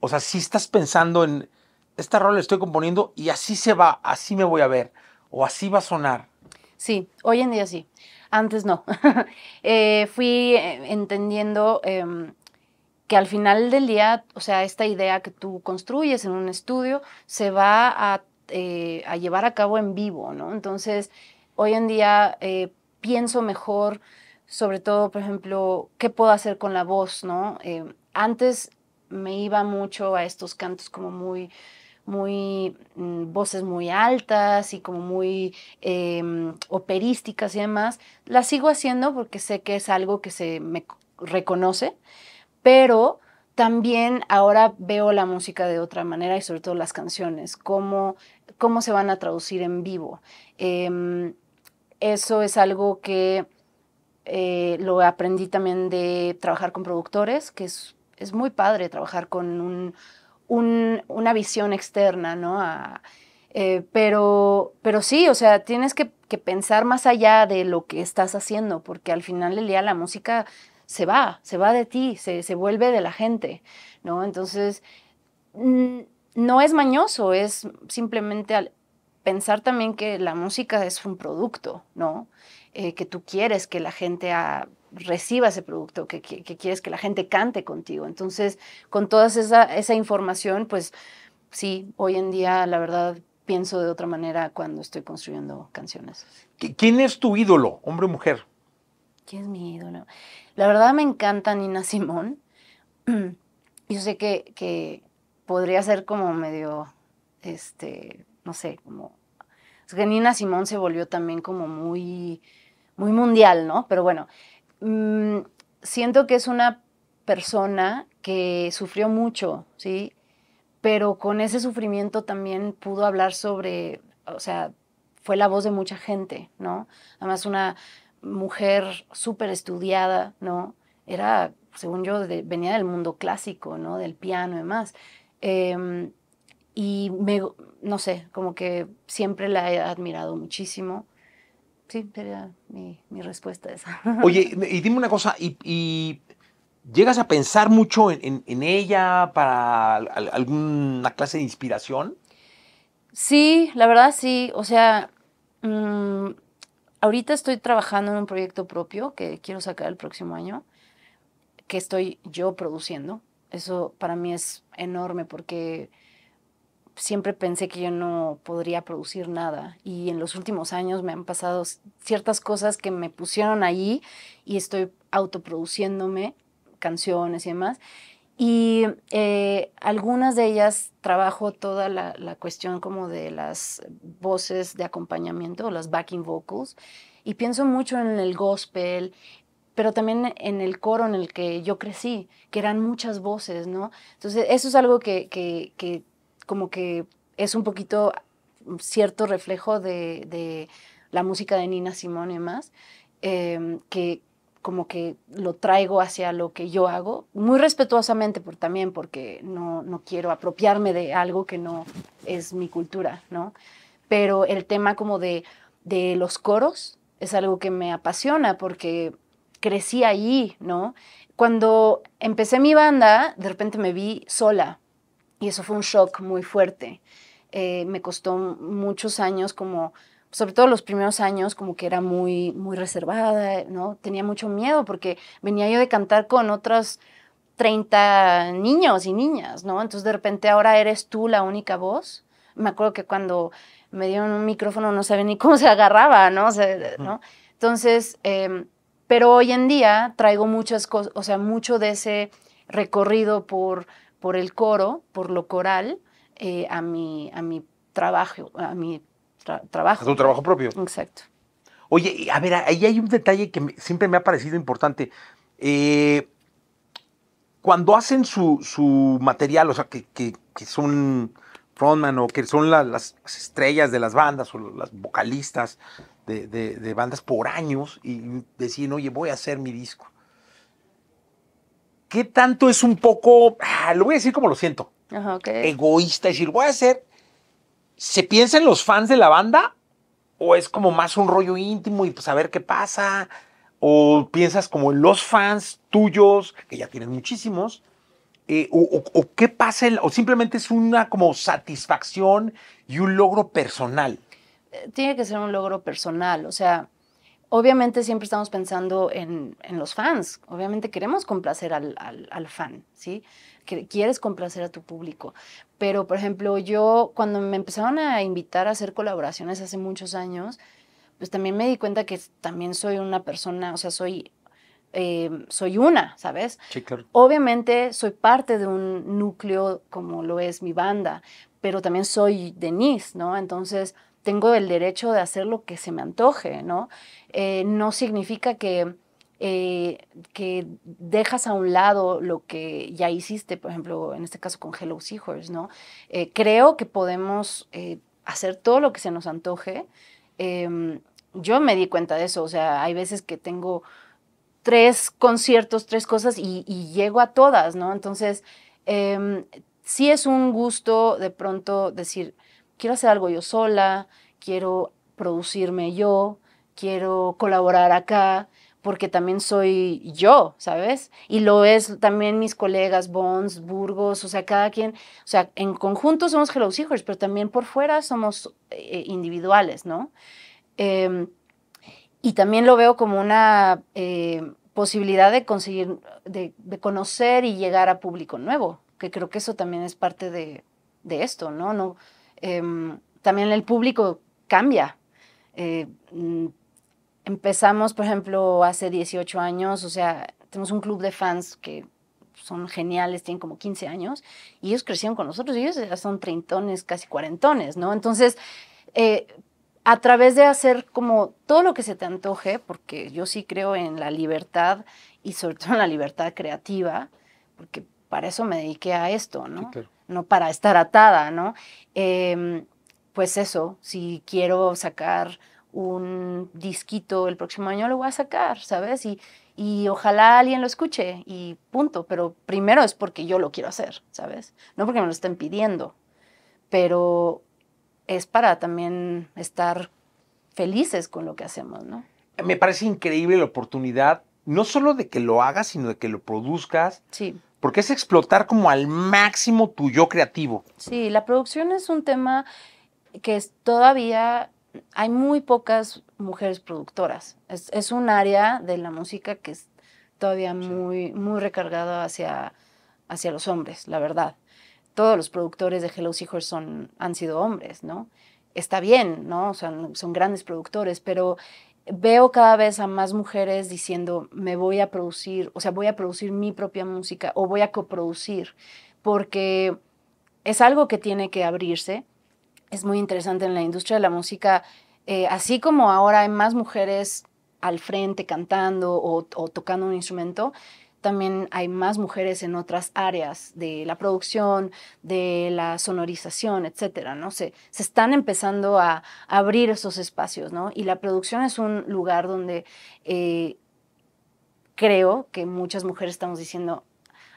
Speaker 1: O sea, si estás pensando en, esta rola la estoy componiendo y así se va, así me voy a ver o así va a sonar.
Speaker 2: Sí, hoy en día sí. Antes no. Eh, fui eh, entendiendo em, que al final del día, o sea, esta idea que tú construyes en un estudio se va a eh, llevar a cabo en vivo, ¿no? Entonces, hoy en día pienso mejor, sobre todo, por ejemplo, qué puedo hacer con la voz, ¿no? antes me iba mucho a estos cantos como muy muy mm, voces muy altas y como muy em, operísticas y demás, la sigo haciendo porque sé que es algo que se me reconoce, pero también ahora veo la música de otra manera y sobre todo las canciones, cómo, cómo se van a traducir en vivo. Em, eso es algo que eh, lo aprendí también de trabajar con productores, que es muy padre trabajar con un una visión externa, ¿no? Eh, pero, pero sí, o sea, tienes que, pensar más allá de lo que estás haciendo, porque al final del día la música se va, se va de ti, se, vuelve de la gente, ¿no? Entonces, mm, no es mañoso, es simplemente pensar también que la música es un producto, ¿no? Eh, que tú quieres que la gente a, reciba ese producto, que, quieres que la gente cante contigo. Entonces, con toda esa, esa información, pues sí, hoy en día la verdad pienso de otra manera cuando estoy construyendo canciones.
Speaker 1: ¿Quién es tu ídolo, hombre o mujer?
Speaker 2: ¿Quién es mi ídolo? La verdad me encanta Nina Simón. Yo sé que, que podría ser como medio, este, no sé, como... que Nina Simón se volvió también como muy, muy mundial, ¿no? Pero bueno, Mm, siento que es una persona que sufrió mucho, ¿sí? Pero con ese sufrimiento también pudo hablar sobre, o sea, fue la voz de mucha gente, ¿no? Además, una mujer súper estudiada, ¿no? Era, según yo, venía del mundo clásico, ¿no? Del piano y demás. Em, y me, no sé, como que siempre la he admirado muchísimo. Sí, sería mi, respuesta esa. Oye,
Speaker 1: y dime una cosa, y, ¿Llegas a pensar mucho en, ella para alguna clase de inspiración?
Speaker 2: Sí, la verdad sí. O sea, mm, ahorita estoy trabajando en un proyecto propio que quiero sacar el próximo año, que estoy yo produciendo. Eso para mí es enorme porque siempre pensé que yo no podría producir nada y en los últimos años me han pasado ciertas cosas que me pusieron ahí y estoy autoproduciéndome canciones y demás. Y eh, algunas de ellas trabajo toda la, cuestión como de las voces de acompañamiento, las backing vocals, y pienso mucho en el gospel, pero también en el coro en el que yo crecí, que eran muchas voces, ¿no? Entonces, eso es algo que, que como que es un poquito cierto reflejo de, la música de Nina Simone y más, em, que como que lo traigo hacia lo que yo hago, muy respetuosamente por, también porque no, quiero apropiarme de algo que no es mi cultura, ¿no? Pero el tema como de, los coros es algo que me apasiona porque crecí allí, ¿no? Cuando empecé mi banda, de repente me vi sola, y eso fue un shock muy fuerte. Eh, me costó muchos años como sobre todo los primeros años, como que era muy, muy reservada, ¿no? Tenía mucho miedo porque venía yo de cantar con otras 30 niños y niñas, ¿no? Entonces de repente ahora eres tú la única voz. Me acuerdo que cuando me dieron un micrófono no sabía ni cómo se agarraba, ¿no? Entonces, em, pero hoy en día traigo muchas cosas, o sea, mucho de ese recorrido por por el coro, por lo coral, eh, a, mi, a mi trabajo, a mi trabajo. A tu trabajo propio. Exacto.
Speaker 1: Oye, a ver, ahí hay un detalle que siempre me ha parecido importante. Eh, cuando hacen su, material, o sea, que, son frontman o que son las, estrellas de las bandas o las vocalistas de, de bandas por años y deciden, oye, voy a hacer mi disco. ¿qué tanto es un poco, ah, lo voy a decir como lo siento, Ajá, egoísta? Es decir, voy a hacer, ¿se piensa en los fans de la banda? ¿O es como más un rollo íntimo y pues a ver qué pasa? ¿O piensas como en los fans tuyos, que ya tienes muchísimos? Eh, o, qué pasa? ¿O simplemente es una como satisfacción y un logro personal?
Speaker 2: Eh, tiene que ser un logro personal, o sea obviamente siempre estamos pensando en, los fans, obviamente queremos complacer al, fan, ¿sí? quieres complacer a tu público. Pero, por ejemplo, yo cuando me empezaron a invitar a hacer colaboraciones hace muchos años, pues también me di cuenta que también soy una persona, o sea, soy eh, soy una, ¿sabes? Sí, Obviamente soy parte de un núcleo como lo es mi banda, pero también soy Denise, ¿no? Entonces, tengo el derecho de hacer lo que se me antoje, ¿no? Eh, no significa que, eh, que dejas a un lado lo que ya hiciste, por ejemplo, en este caso con Hello Seahorse, ¿no? Eh, creo que podemos hacer todo lo que se nos antoje. Em, yo me di cuenta de eso, o sea, hay veces que tengo tres conciertos, tres cosas y llego a todas, ¿no? Entonces, em, sí es un gusto de pronto decir, quiero hacer algo yo sola, quiero producirme yo, quiero colaborar acá, porque también soy yo, ¿sabes? Y lo es también mis colegas, Bonds Burgos, o sea, cada quien, o sea, en conjunto somos Hello Seekers, pero también por fuera somos eh, individuales, ¿no? Em, y también lo veo como una eh, posibilidad de conseguir, de, de, conocer y llegar a público nuevo, que creo que eso también es parte de, de esto, ¿no? No Em, también el público cambia. Eh, mm, empezamos, por ejemplo, hace 18 años, o sea, tenemos un club de fans que son geniales, tienen como 15 años, y ellos crecieron con nosotros, y ellos ya son treintones, casi cuarentones, ¿no? Entonces, eh, a través de hacer como todo lo que se te antoje, porque yo sí creo en la libertad y sobre todo en la libertad creativa, porque para eso me dediqué a esto, ¿no? no para estar atada, ¿no? Em, pues eso, si quiero sacar un disquito el próximo año, lo voy a sacar, ¿sabes? Y, y ojalá alguien lo escuche y punto, pero primero es porque yo lo quiero hacer, ¿sabes? No porque me lo estén pidiendo, pero es para también estar felices con lo que hacemos, ¿no?
Speaker 1: Me parece increíble la oportunidad, no solo de que lo hagas, sino de que lo produzcas. Sí porque es explotar como al máximo tu yo creativo.
Speaker 2: Sí, la producción es un tema que es todavía hay muy pocas mujeres productoras. Es, un área de la música que es todavía muy, muy recargado hacia, hacia los hombres, la verdad. Todos los productores de Hello Seahorse son, han sido hombres, ¿no? Está bien, ¿no? Son, son grandes productores, pero veo cada vez a más mujeres diciendo, me voy a producir, o sea, voy a producir mi propia música o voy a coproducir, porque es algo que tiene que abrirse. Es muy interesante en la industria de la música, eh, así como ahora hay más mujeres al frente cantando o tocando un instrumento, también hay más mujeres en otras áreas de la producción, de la sonorización, etcétera, ¿no? Se, se están empezando a, abrir esos espacios, ¿no? Y la producción es un lugar donde eh, creo que muchas mujeres estamos diciendo,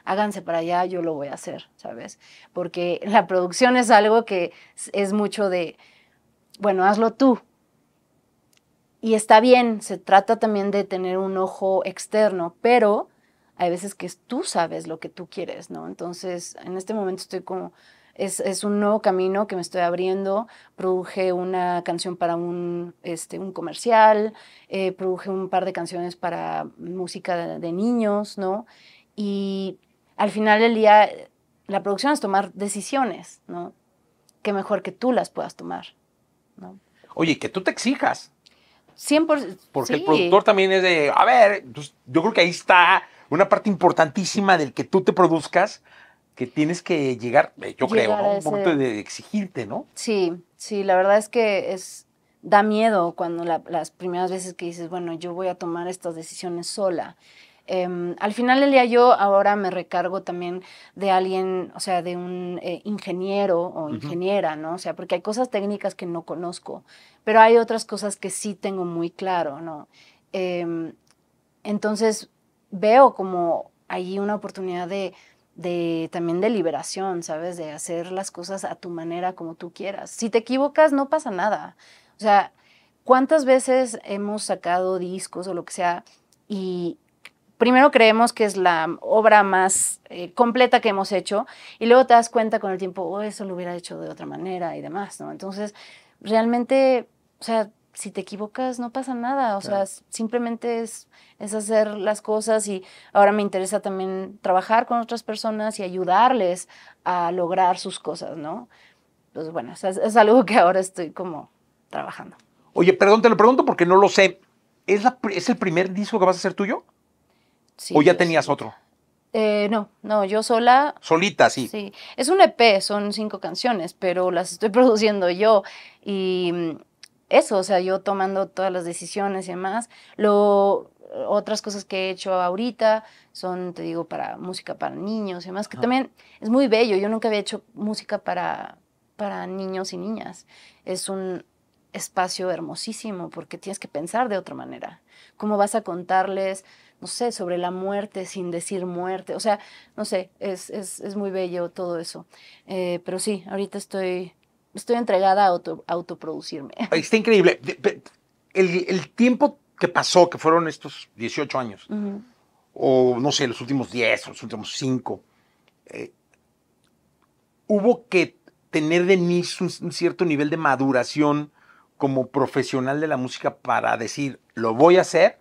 Speaker 2: háganse para allá, yo lo voy a hacer, ¿sabes? Porque la producción es algo que es mucho de, bueno, hazlo tú. Y está bien, se trata también de tener un ojo externo, pero hay veces que tú sabes lo que tú quieres, ¿no? Entonces, en este momento estoy como, es, es un nuevo camino que me estoy abriendo, produje una canción para un, este, un comercial, eh, produje un par de canciones para música de, niños, ¿no? Y al final del día, la producción es tomar decisiones, ¿no? Que mejor que tú las puedas tomar, ¿no?
Speaker 1: Oye, que tú te exijas.
Speaker 2: 100%. Porque el productor
Speaker 1: también es de, a ver, pues, yo creo que ahí está una parte importantísima del que tú te produzcas que tienes que llegar, eh, yo creo, ¿no? un punto de exigirte, ¿no?
Speaker 2: Sí, sí, la verdad es que es da miedo cuando las primeras veces que dices, bueno, yo voy a tomar estas decisiones sola. Em, al final del día yo ahora me recargo también de alguien, o sea, de un eh, ingeniero o ingeniera, ¿no? O sea, porque hay cosas técnicas que no conozco, pero hay otras cosas que sí tengo muy claro, ¿no? Em, entonces, veo como hay una oportunidad de, también de liberación, ¿sabes? De hacer las cosas a tu manera, como tú quieras. Si te equivocas, no pasa nada. O sea, ¿cuántas veces hemos sacado discos o lo que sea y primero creemos que es la obra más eh, completa que hemos hecho y luego te das cuenta con el tiempo, oh, eso lo hubiera hecho de otra manera y demás, ¿no? Entonces, realmente, o sea, si te equivocas no pasa nada, o sea, simplemente es, es, hacer las cosas y ahora me interesa también trabajar con otras personas y ayudarles a lograr sus cosas, ¿no? Pues bueno, es, algo que ahora estoy como trabajando.
Speaker 1: Oye, perdón, te lo pregunto porque no lo sé. ¿Es, la, es el primer disco que vas a hacer tuyo? Sí, ¿O ya tenías otro?
Speaker 2: Eh, no, no, yo sola.
Speaker 1: Solita, sí.
Speaker 2: Sí, es un EP, son cinco canciones, pero las estoy produciendo yo y mm, eso, o sea, yo tomando todas las decisiones y demás. Lo, otras cosas que he hecho ahorita son, te digo, para música para niños y demás, que también es muy bello. Yo nunca había hecho música para, para niños y niñas. Es un espacio hermosísimo porque tienes que pensar de otra manera. ¿Cómo vas a contarles, no sé, sobre la muerte sin decir muerte? O sea, no sé, es, muy bello todo eso. Eh, pero sí, ahorita estoy estoy entregada a autoproducirme.
Speaker 1: Está increíble. El, tiempo que pasó, que fueron estos 18 años, o no sé, los últimos 10, los últimos 5, eh, hubo que tener de mí un, cierto nivel de maduración como profesional de la música para decir, lo voy a hacer,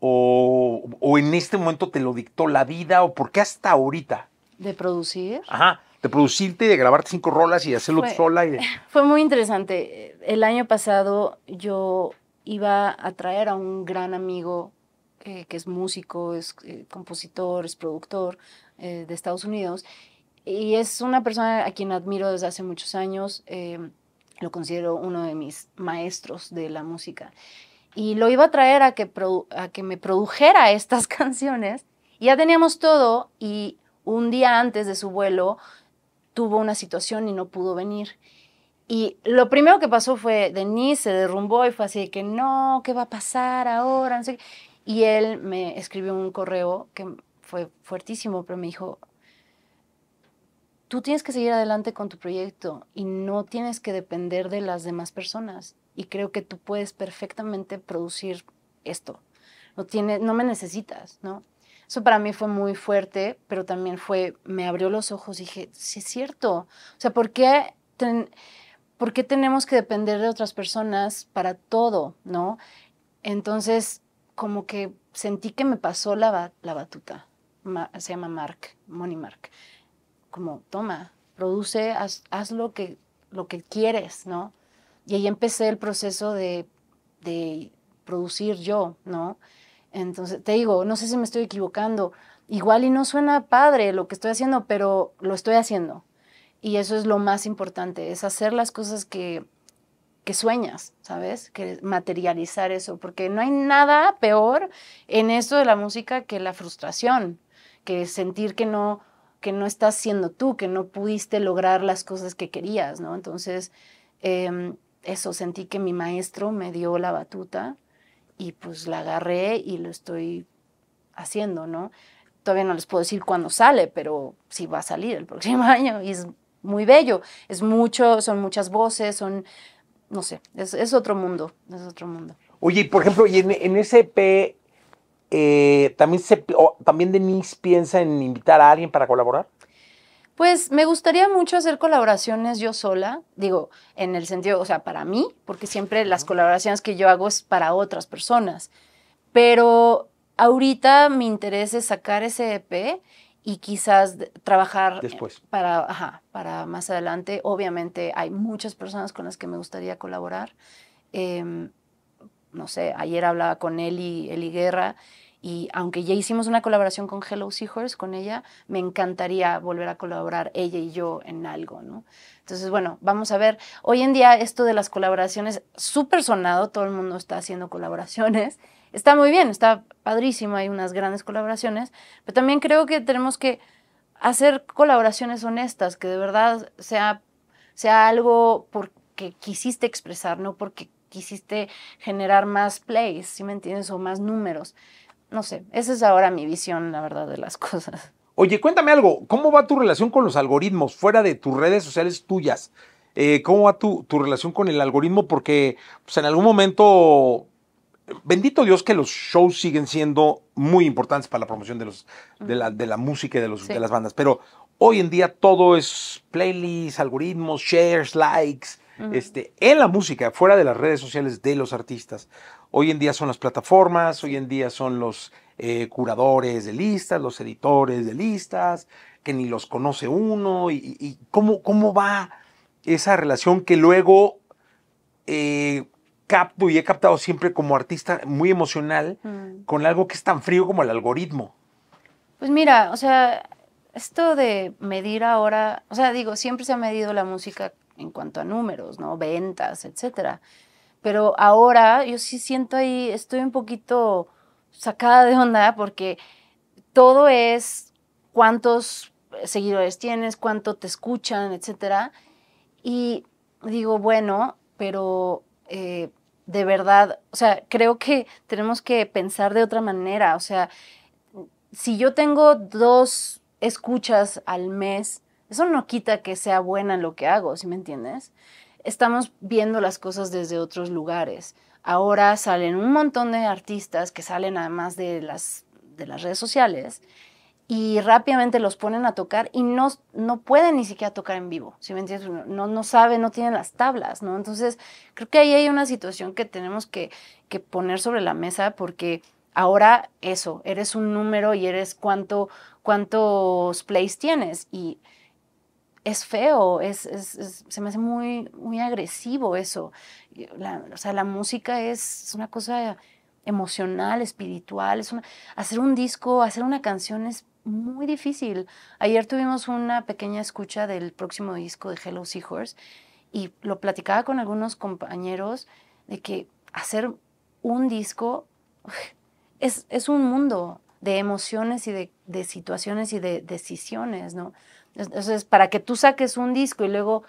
Speaker 1: o, o en este momento te lo dictó la vida, o por qué hasta ahorita.
Speaker 2: De producir.
Speaker 1: Ajá de producirte y de grabarte cinco rolas y hacerlo sola.
Speaker 2: Fue muy interesante. El año pasado yo iba a traer a un gran amigo eh, que es músico, es eh, compositor, es productor eh, de Estados Unidos y es una persona a quien admiro desde hace muchos años. lo considero uno de mis maestros de la música. Y lo iba a traer a que, a que me produjera estas canciones. Y ya teníamos todo y un día antes de su vuelo tuvo una situación y no pudo venir. Y lo primero que pasó fue, Denise se derrumbó y fue así de que, no, ¿qué va a pasar ahora? Y él me escribió un correo que fue fuertísimo, pero me dijo, tú tienes que seguir adelante con tu proyecto y no tienes que depender de las demás personas. Y creo que tú puedes perfectamente producir esto. No, tiene, no me necesitas, ¿no? Eso para mí fue muy fuerte, pero también fue, me abrió los ojos dije, sí es cierto. O sea, ¿por qué, ¿por qué tenemos que depender de otras personas para todo, no? Entonces, como que sentí que me pasó la, batuta. se llama Mark, Money Mark. Como, toma, produce, haz, lo, que, lo que quieres, ¿no? Y ahí empecé el proceso de, de producir yo, ¿no? Entonces, te digo, no sé si me estoy equivocando. Igual y no suena padre lo que estoy haciendo, pero lo estoy haciendo. Y eso es lo más importante, es hacer las cosas que, que sueñas, ¿sabes? Que materializar eso, porque no hay nada peor en esto de la música que la frustración, que sentir que no, que no estás siendo tú, que no pudiste lograr las cosas que querías, ¿no? Entonces, em, eso, sentí que mi maestro me dio la batuta y pues la agarré y lo estoy haciendo, ¿no? Todavía no les puedo decir cuándo sale, pero sí va a salir el próximo año y es muy bello, es mucho, son muchas voces, son, no sé, es, es otro mundo, es otro mundo.
Speaker 1: Oye, y por ejemplo, y en, ese EP, eh, ¿también, se, ¿también Denise piensa en invitar a alguien para colaborar?
Speaker 2: Pues me gustaría mucho hacer colaboraciones yo sola, digo, en el sentido, o sea, para mí, porque siempre las colaboraciones que yo hago es para otras personas. Pero ahorita mi interés es sacar ese EP y quizás trabajar después para, para más adelante. Obviamente hay muchas personas con las que me gustaría colaborar. Em, no sé, ayer hablaba con Eli, Eli Guerra y aunque ya hicimos una colaboración con Hello Seahorse, con ella, me encantaría volver a colaborar ella y yo en algo, ¿no? Entonces, bueno, vamos a ver. Hoy en día esto de las colaboraciones, súper sonado, todo el mundo está haciendo colaboraciones. Está muy bien, está padrísimo, hay unas grandes colaboraciones, pero también creo que tenemos que hacer colaboraciones honestas, que de verdad sea, sea algo porque quisiste expresar, no porque quisiste generar más plays, si me entiendes, o más números no sé, esa es ahora mi visión, la verdad, de las cosas.
Speaker 1: Oye, cuéntame algo, ¿cómo va tu relación con los algoritmos fuera de tus redes sociales tuyas? Eh, ¿Cómo va tu, relación con el algoritmo? Porque pues, en algún momento, bendito Dios que los shows siguen siendo muy importantes para la promoción de, los, de, la, música y de, de las bandas, pero hoy en día todo es playlists, algoritmos, shares, likes, este, en la música, fuera de las redes sociales de los artistas. Hoy en día son las plataformas, hoy en día son los eh, curadores de listas, los editores de listas, que ni los conoce uno, y, cómo, cómo va esa relación que luego eh, capto y he captado siempre como artista muy emocional mm. con algo que es tan frío como el algoritmo.
Speaker 2: Pues mira, o sea, esto de medir ahora, o sea, digo, siempre se ha medido la música en cuanto a números, ¿no? Ventas, etcétera pero ahora yo sí siento ahí, estoy un poquito sacada de onda porque todo es cuántos seguidores tienes, cuánto te escuchan, etcétera. Y digo, bueno, pero eh, de verdad, o sea, creo que tenemos que pensar de otra manera. O sea, si yo tengo dos escuchas al mes, eso no quita que sea buena lo que hago, ¿sí me entiendes? estamos viendo las cosas desde otros lugares. Ahora salen un montón de artistas que salen además de las, de las redes sociales y rápidamente los ponen a tocar y no, no pueden ni siquiera tocar en vivo, si me entiendes? No, no saben, no tienen las tablas, ¿no? Entonces, creo que ahí hay una situación que tenemos que, poner sobre la mesa porque ahora eso, eres un número y eres cuánto, cuántos plays tienes y es feo, es, se me hace muy, muy agresivo eso. o sea, la música es, una cosa emocional, espiritual. hacer un disco, hacer una canción es muy difícil. Ayer tuvimos una pequeña escucha del próximo disco de Hello Seahorse y lo platicaba con algunos compañeros de que hacer un disco es, es un mundo de emociones y de, de situaciones y de decisiones, ¿no? Entonces, para que tú saques un disco y luego,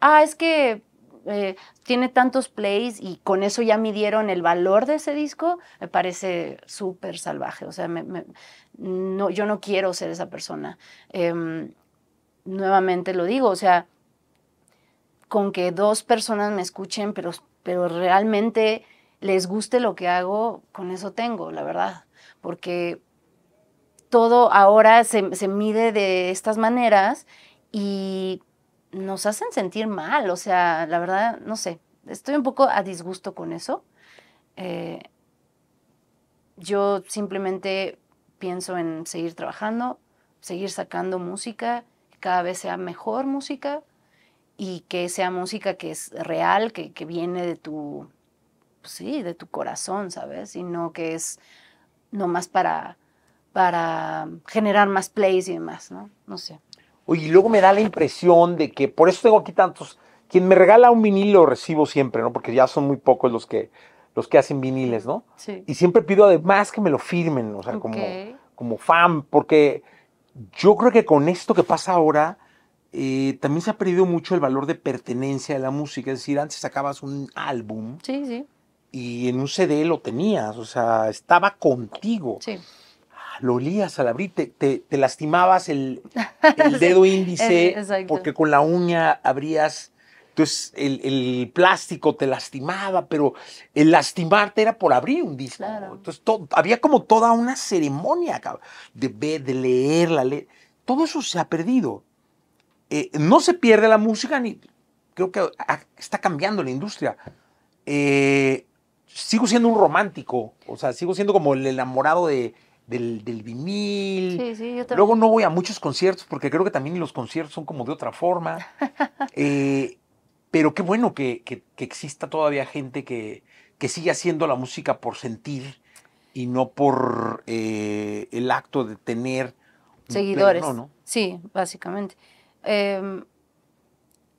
Speaker 2: ah, es que eh, tiene tantos plays y con eso ya midieron el valor de ese disco, me parece súper salvaje. O sea, no, yo no quiero ser esa persona. Em, nuevamente lo digo, o sea, con que dos personas me escuchen, pero, pero realmente les guste lo que hago, con eso tengo, la verdad. Porque todo ahora se, mide de estas maneras y nos hacen sentir mal. O sea, la verdad, no sé, estoy un poco a disgusto con eso. Eh, yo simplemente pienso en seguir trabajando, seguir sacando música, que cada vez sea mejor música y que sea música que es real, que, viene de tu, pues sí, de tu corazón, ¿sabes? Y no que es nomás para para generar más plays y demás, ¿no?
Speaker 1: No sé. Oye, y luego me da la impresión de que, por eso tengo aquí tantos, quien me regala un lo recibo siempre, ¿no? Porque ya son muy pocos los que, los que hacen viniles, ¿no? Sí. Y siempre pido además que me lo firmen, o sea, como, como fan, porque yo creo que con esto que pasa ahora, eh, también se ha perdido mucho el valor de pertenencia de la música. Es decir, antes sacabas un álbum. Sí, sí. Y en un CD lo tenías, o sea, estaba contigo. Sí lo olías al abrir, te, lastimabas el,
Speaker 2: el dedo índice porque
Speaker 1: con la uña abrías, entonces el, plástico te lastimaba, pero el lastimarte era por abrir un disco. Entonces todo, había como toda una ceremonia de ver, de leer, la Todo eso se ha perdido. Eh, no se pierde la música, ni creo que está cambiando la industria. Eh, sigo siendo un romántico, o sea, sigo siendo como el enamorado de del, del vinil. Sí,
Speaker 2: sí, yo también. Luego no
Speaker 1: voy a muchos conciertos porque creo que también los conciertos son como de otra forma. Eh, pero qué bueno que, exista todavía gente que, que sigue haciendo la música por sentir y no por eh, el acto de tener seguidores.
Speaker 2: Sí, básicamente. Em,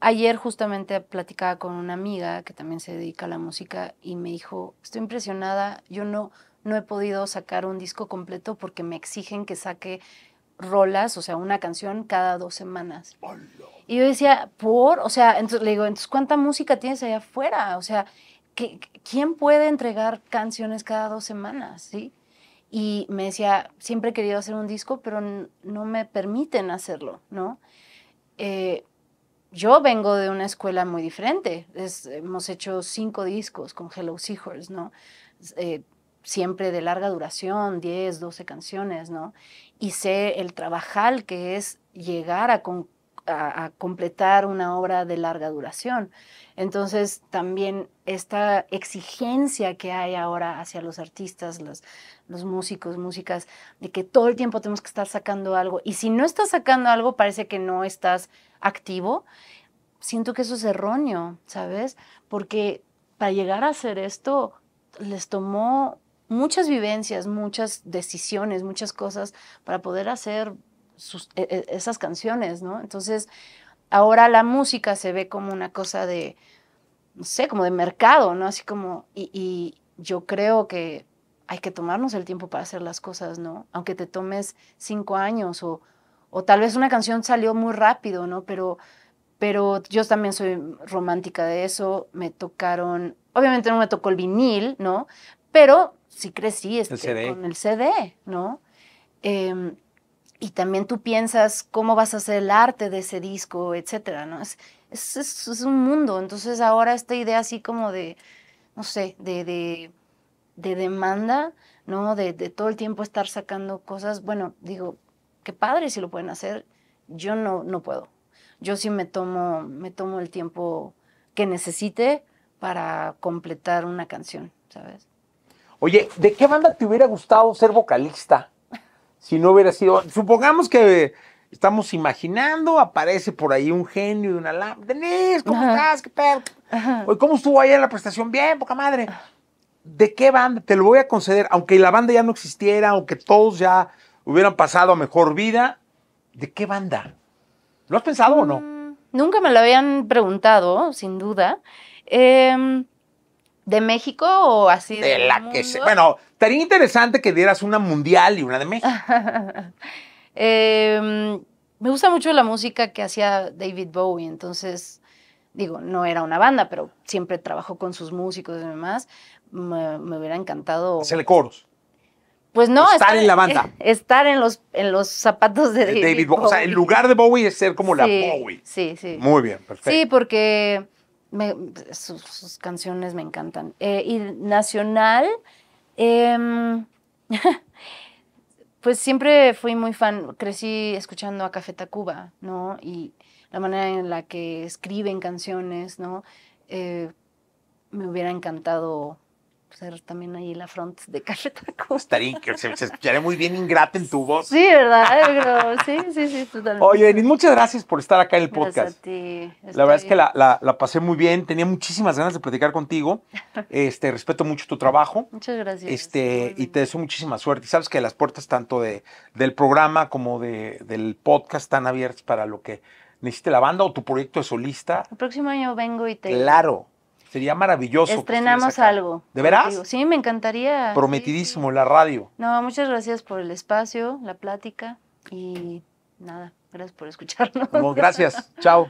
Speaker 2: ayer justamente platicaba con una amiga que también se dedica a la música y me dijo, estoy impresionada, yo no, no he podido sacar un disco completo porque me exigen que saque rolas, o sea, una canción cada dos semanas. Y yo decía, ¿por? O sea, entonces le digo, entonces, ¿cuánta música tienes allá afuera? O sea, ¿quién puede entregar canciones cada dos semanas? ¿Sí? Y me decía, siempre he querido hacer un disco, pero no me permiten hacerlo, ¿no? Eh, yo vengo de una escuela muy diferente. hemos hecho cinco discos con Hello Seahorse, ¿no? Eh, siempre de larga duración, 10, 12 canciones, ¿no? Y sé el trabajal que es llegar a, completar una obra de larga duración. Entonces, también esta exigencia que hay ahora hacia los artistas, los, los, músicos, músicas, de que todo el tiempo tenemos que estar sacando algo. Y si no estás sacando algo, parece que no estás activo. Siento que eso es erróneo, ¿sabes? Porque para llegar a hacer esto les tomó muchas vivencias, muchas decisiones, muchas cosas para poder hacer sus, e, e, esas canciones, ¿no? Entonces, ahora la música se ve como una cosa de, no sé, como de mercado, ¿no? Así como, y, yo creo que hay que tomarnos el tiempo para hacer las cosas, ¿no? Aunque te tomes cinco años o, o tal vez una canción salió muy rápido, ¿no? Pero, pero yo también soy romántica de eso, me tocaron, obviamente no me tocó el vinil, ¿no? Pero sí crecí este, el con el CD, ¿no? Em, y también tú piensas cómo vas a hacer el arte de ese disco, etcétera, ¿no? Es, es, un mundo. Entonces ahora esta idea así como de, no sé, de, de, de demanda, ¿no? De, de, todo el tiempo estar sacando cosas. Bueno, digo, qué padre si lo pueden hacer. Yo no, no puedo. Yo sí me tomo, me tomo el tiempo que necesite para completar una canción, ¿sabes?
Speaker 1: Oye, ¿de qué banda te hubiera gustado ser vocalista? Si no hubiera sido. Supongamos que estamos imaginando, aparece por ahí un genio de una lámpara. Denise, ¿cómo estás? ¿Qué pedo? ¿cómo estuvo ayer la prestación? Bien, poca madre. ¿De qué banda? Te lo voy a conceder. Aunque la banda ya no existiera, aunque todos ya hubieran pasado a mejor vida, ¿de qué banda? ¿Lo has pensado o no? Mm,
Speaker 2: nunca me lo habían preguntado, sin duda. Eh, ¿De México o así? De, la que
Speaker 1: Bueno, estaría interesante que dieras una mundial y una de México.
Speaker 2: Em, me gusta mucho la música que hacía David Bowie, entonces, digo, no era una banda, pero siempre trabajó con sus músicos y demás. Me, hubiera encantado. Hacerle coros. Pues no. Estar, en la banda. Estar en los, en los zapatos de David, Bowie. O sea, el lugar de
Speaker 1: Bowie es ser como la Bowie.
Speaker 2: Sí, sí. Muy bien, perfecto. Sí, porque sus, canciones me encantan. Eh, y nacional, em, pues siempre fui muy fan, crecí escuchando a Café Tacuba, ¿no? Y la manera en la que escriben canciones, ¿no? Eh, me hubiera encantado también ahí la front de Café
Speaker 1: Estaría, se, se, escucharía muy bien ingrata en tu voz. Sí,
Speaker 2: ¿verdad? sí, sí, sí, totalmente. Oye,
Speaker 1: Denis, muchas gracias por estar acá en el podcast.
Speaker 2: La
Speaker 1: verdad es que la, pasé muy bien, tenía muchísimas ganas de platicar contigo. Este, respeto mucho tu trabajo. Muchas gracias. Este, y te deseo muchísima suerte. Y sabes que las puertas tanto de, del programa como de, del podcast están abiertas para lo que necesite la banda o tu proyecto de solista.
Speaker 2: El próximo año vengo y te... Claro
Speaker 1: Sería maravilloso. Estrenamos
Speaker 2: algo. ¿De veras? Sí, me encantaría.
Speaker 1: Prometidísimo, la radio.
Speaker 2: No, muchas gracias por el espacio, la plática y nada, gracias por escucharnos.
Speaker 1: gracias, chao.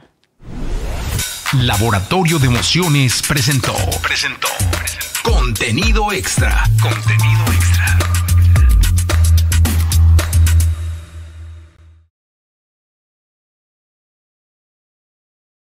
Speaker 1: Laboratorio de Emociones presentó. Presentó. presentó.
Speaker 2: Contenido extra. Contenido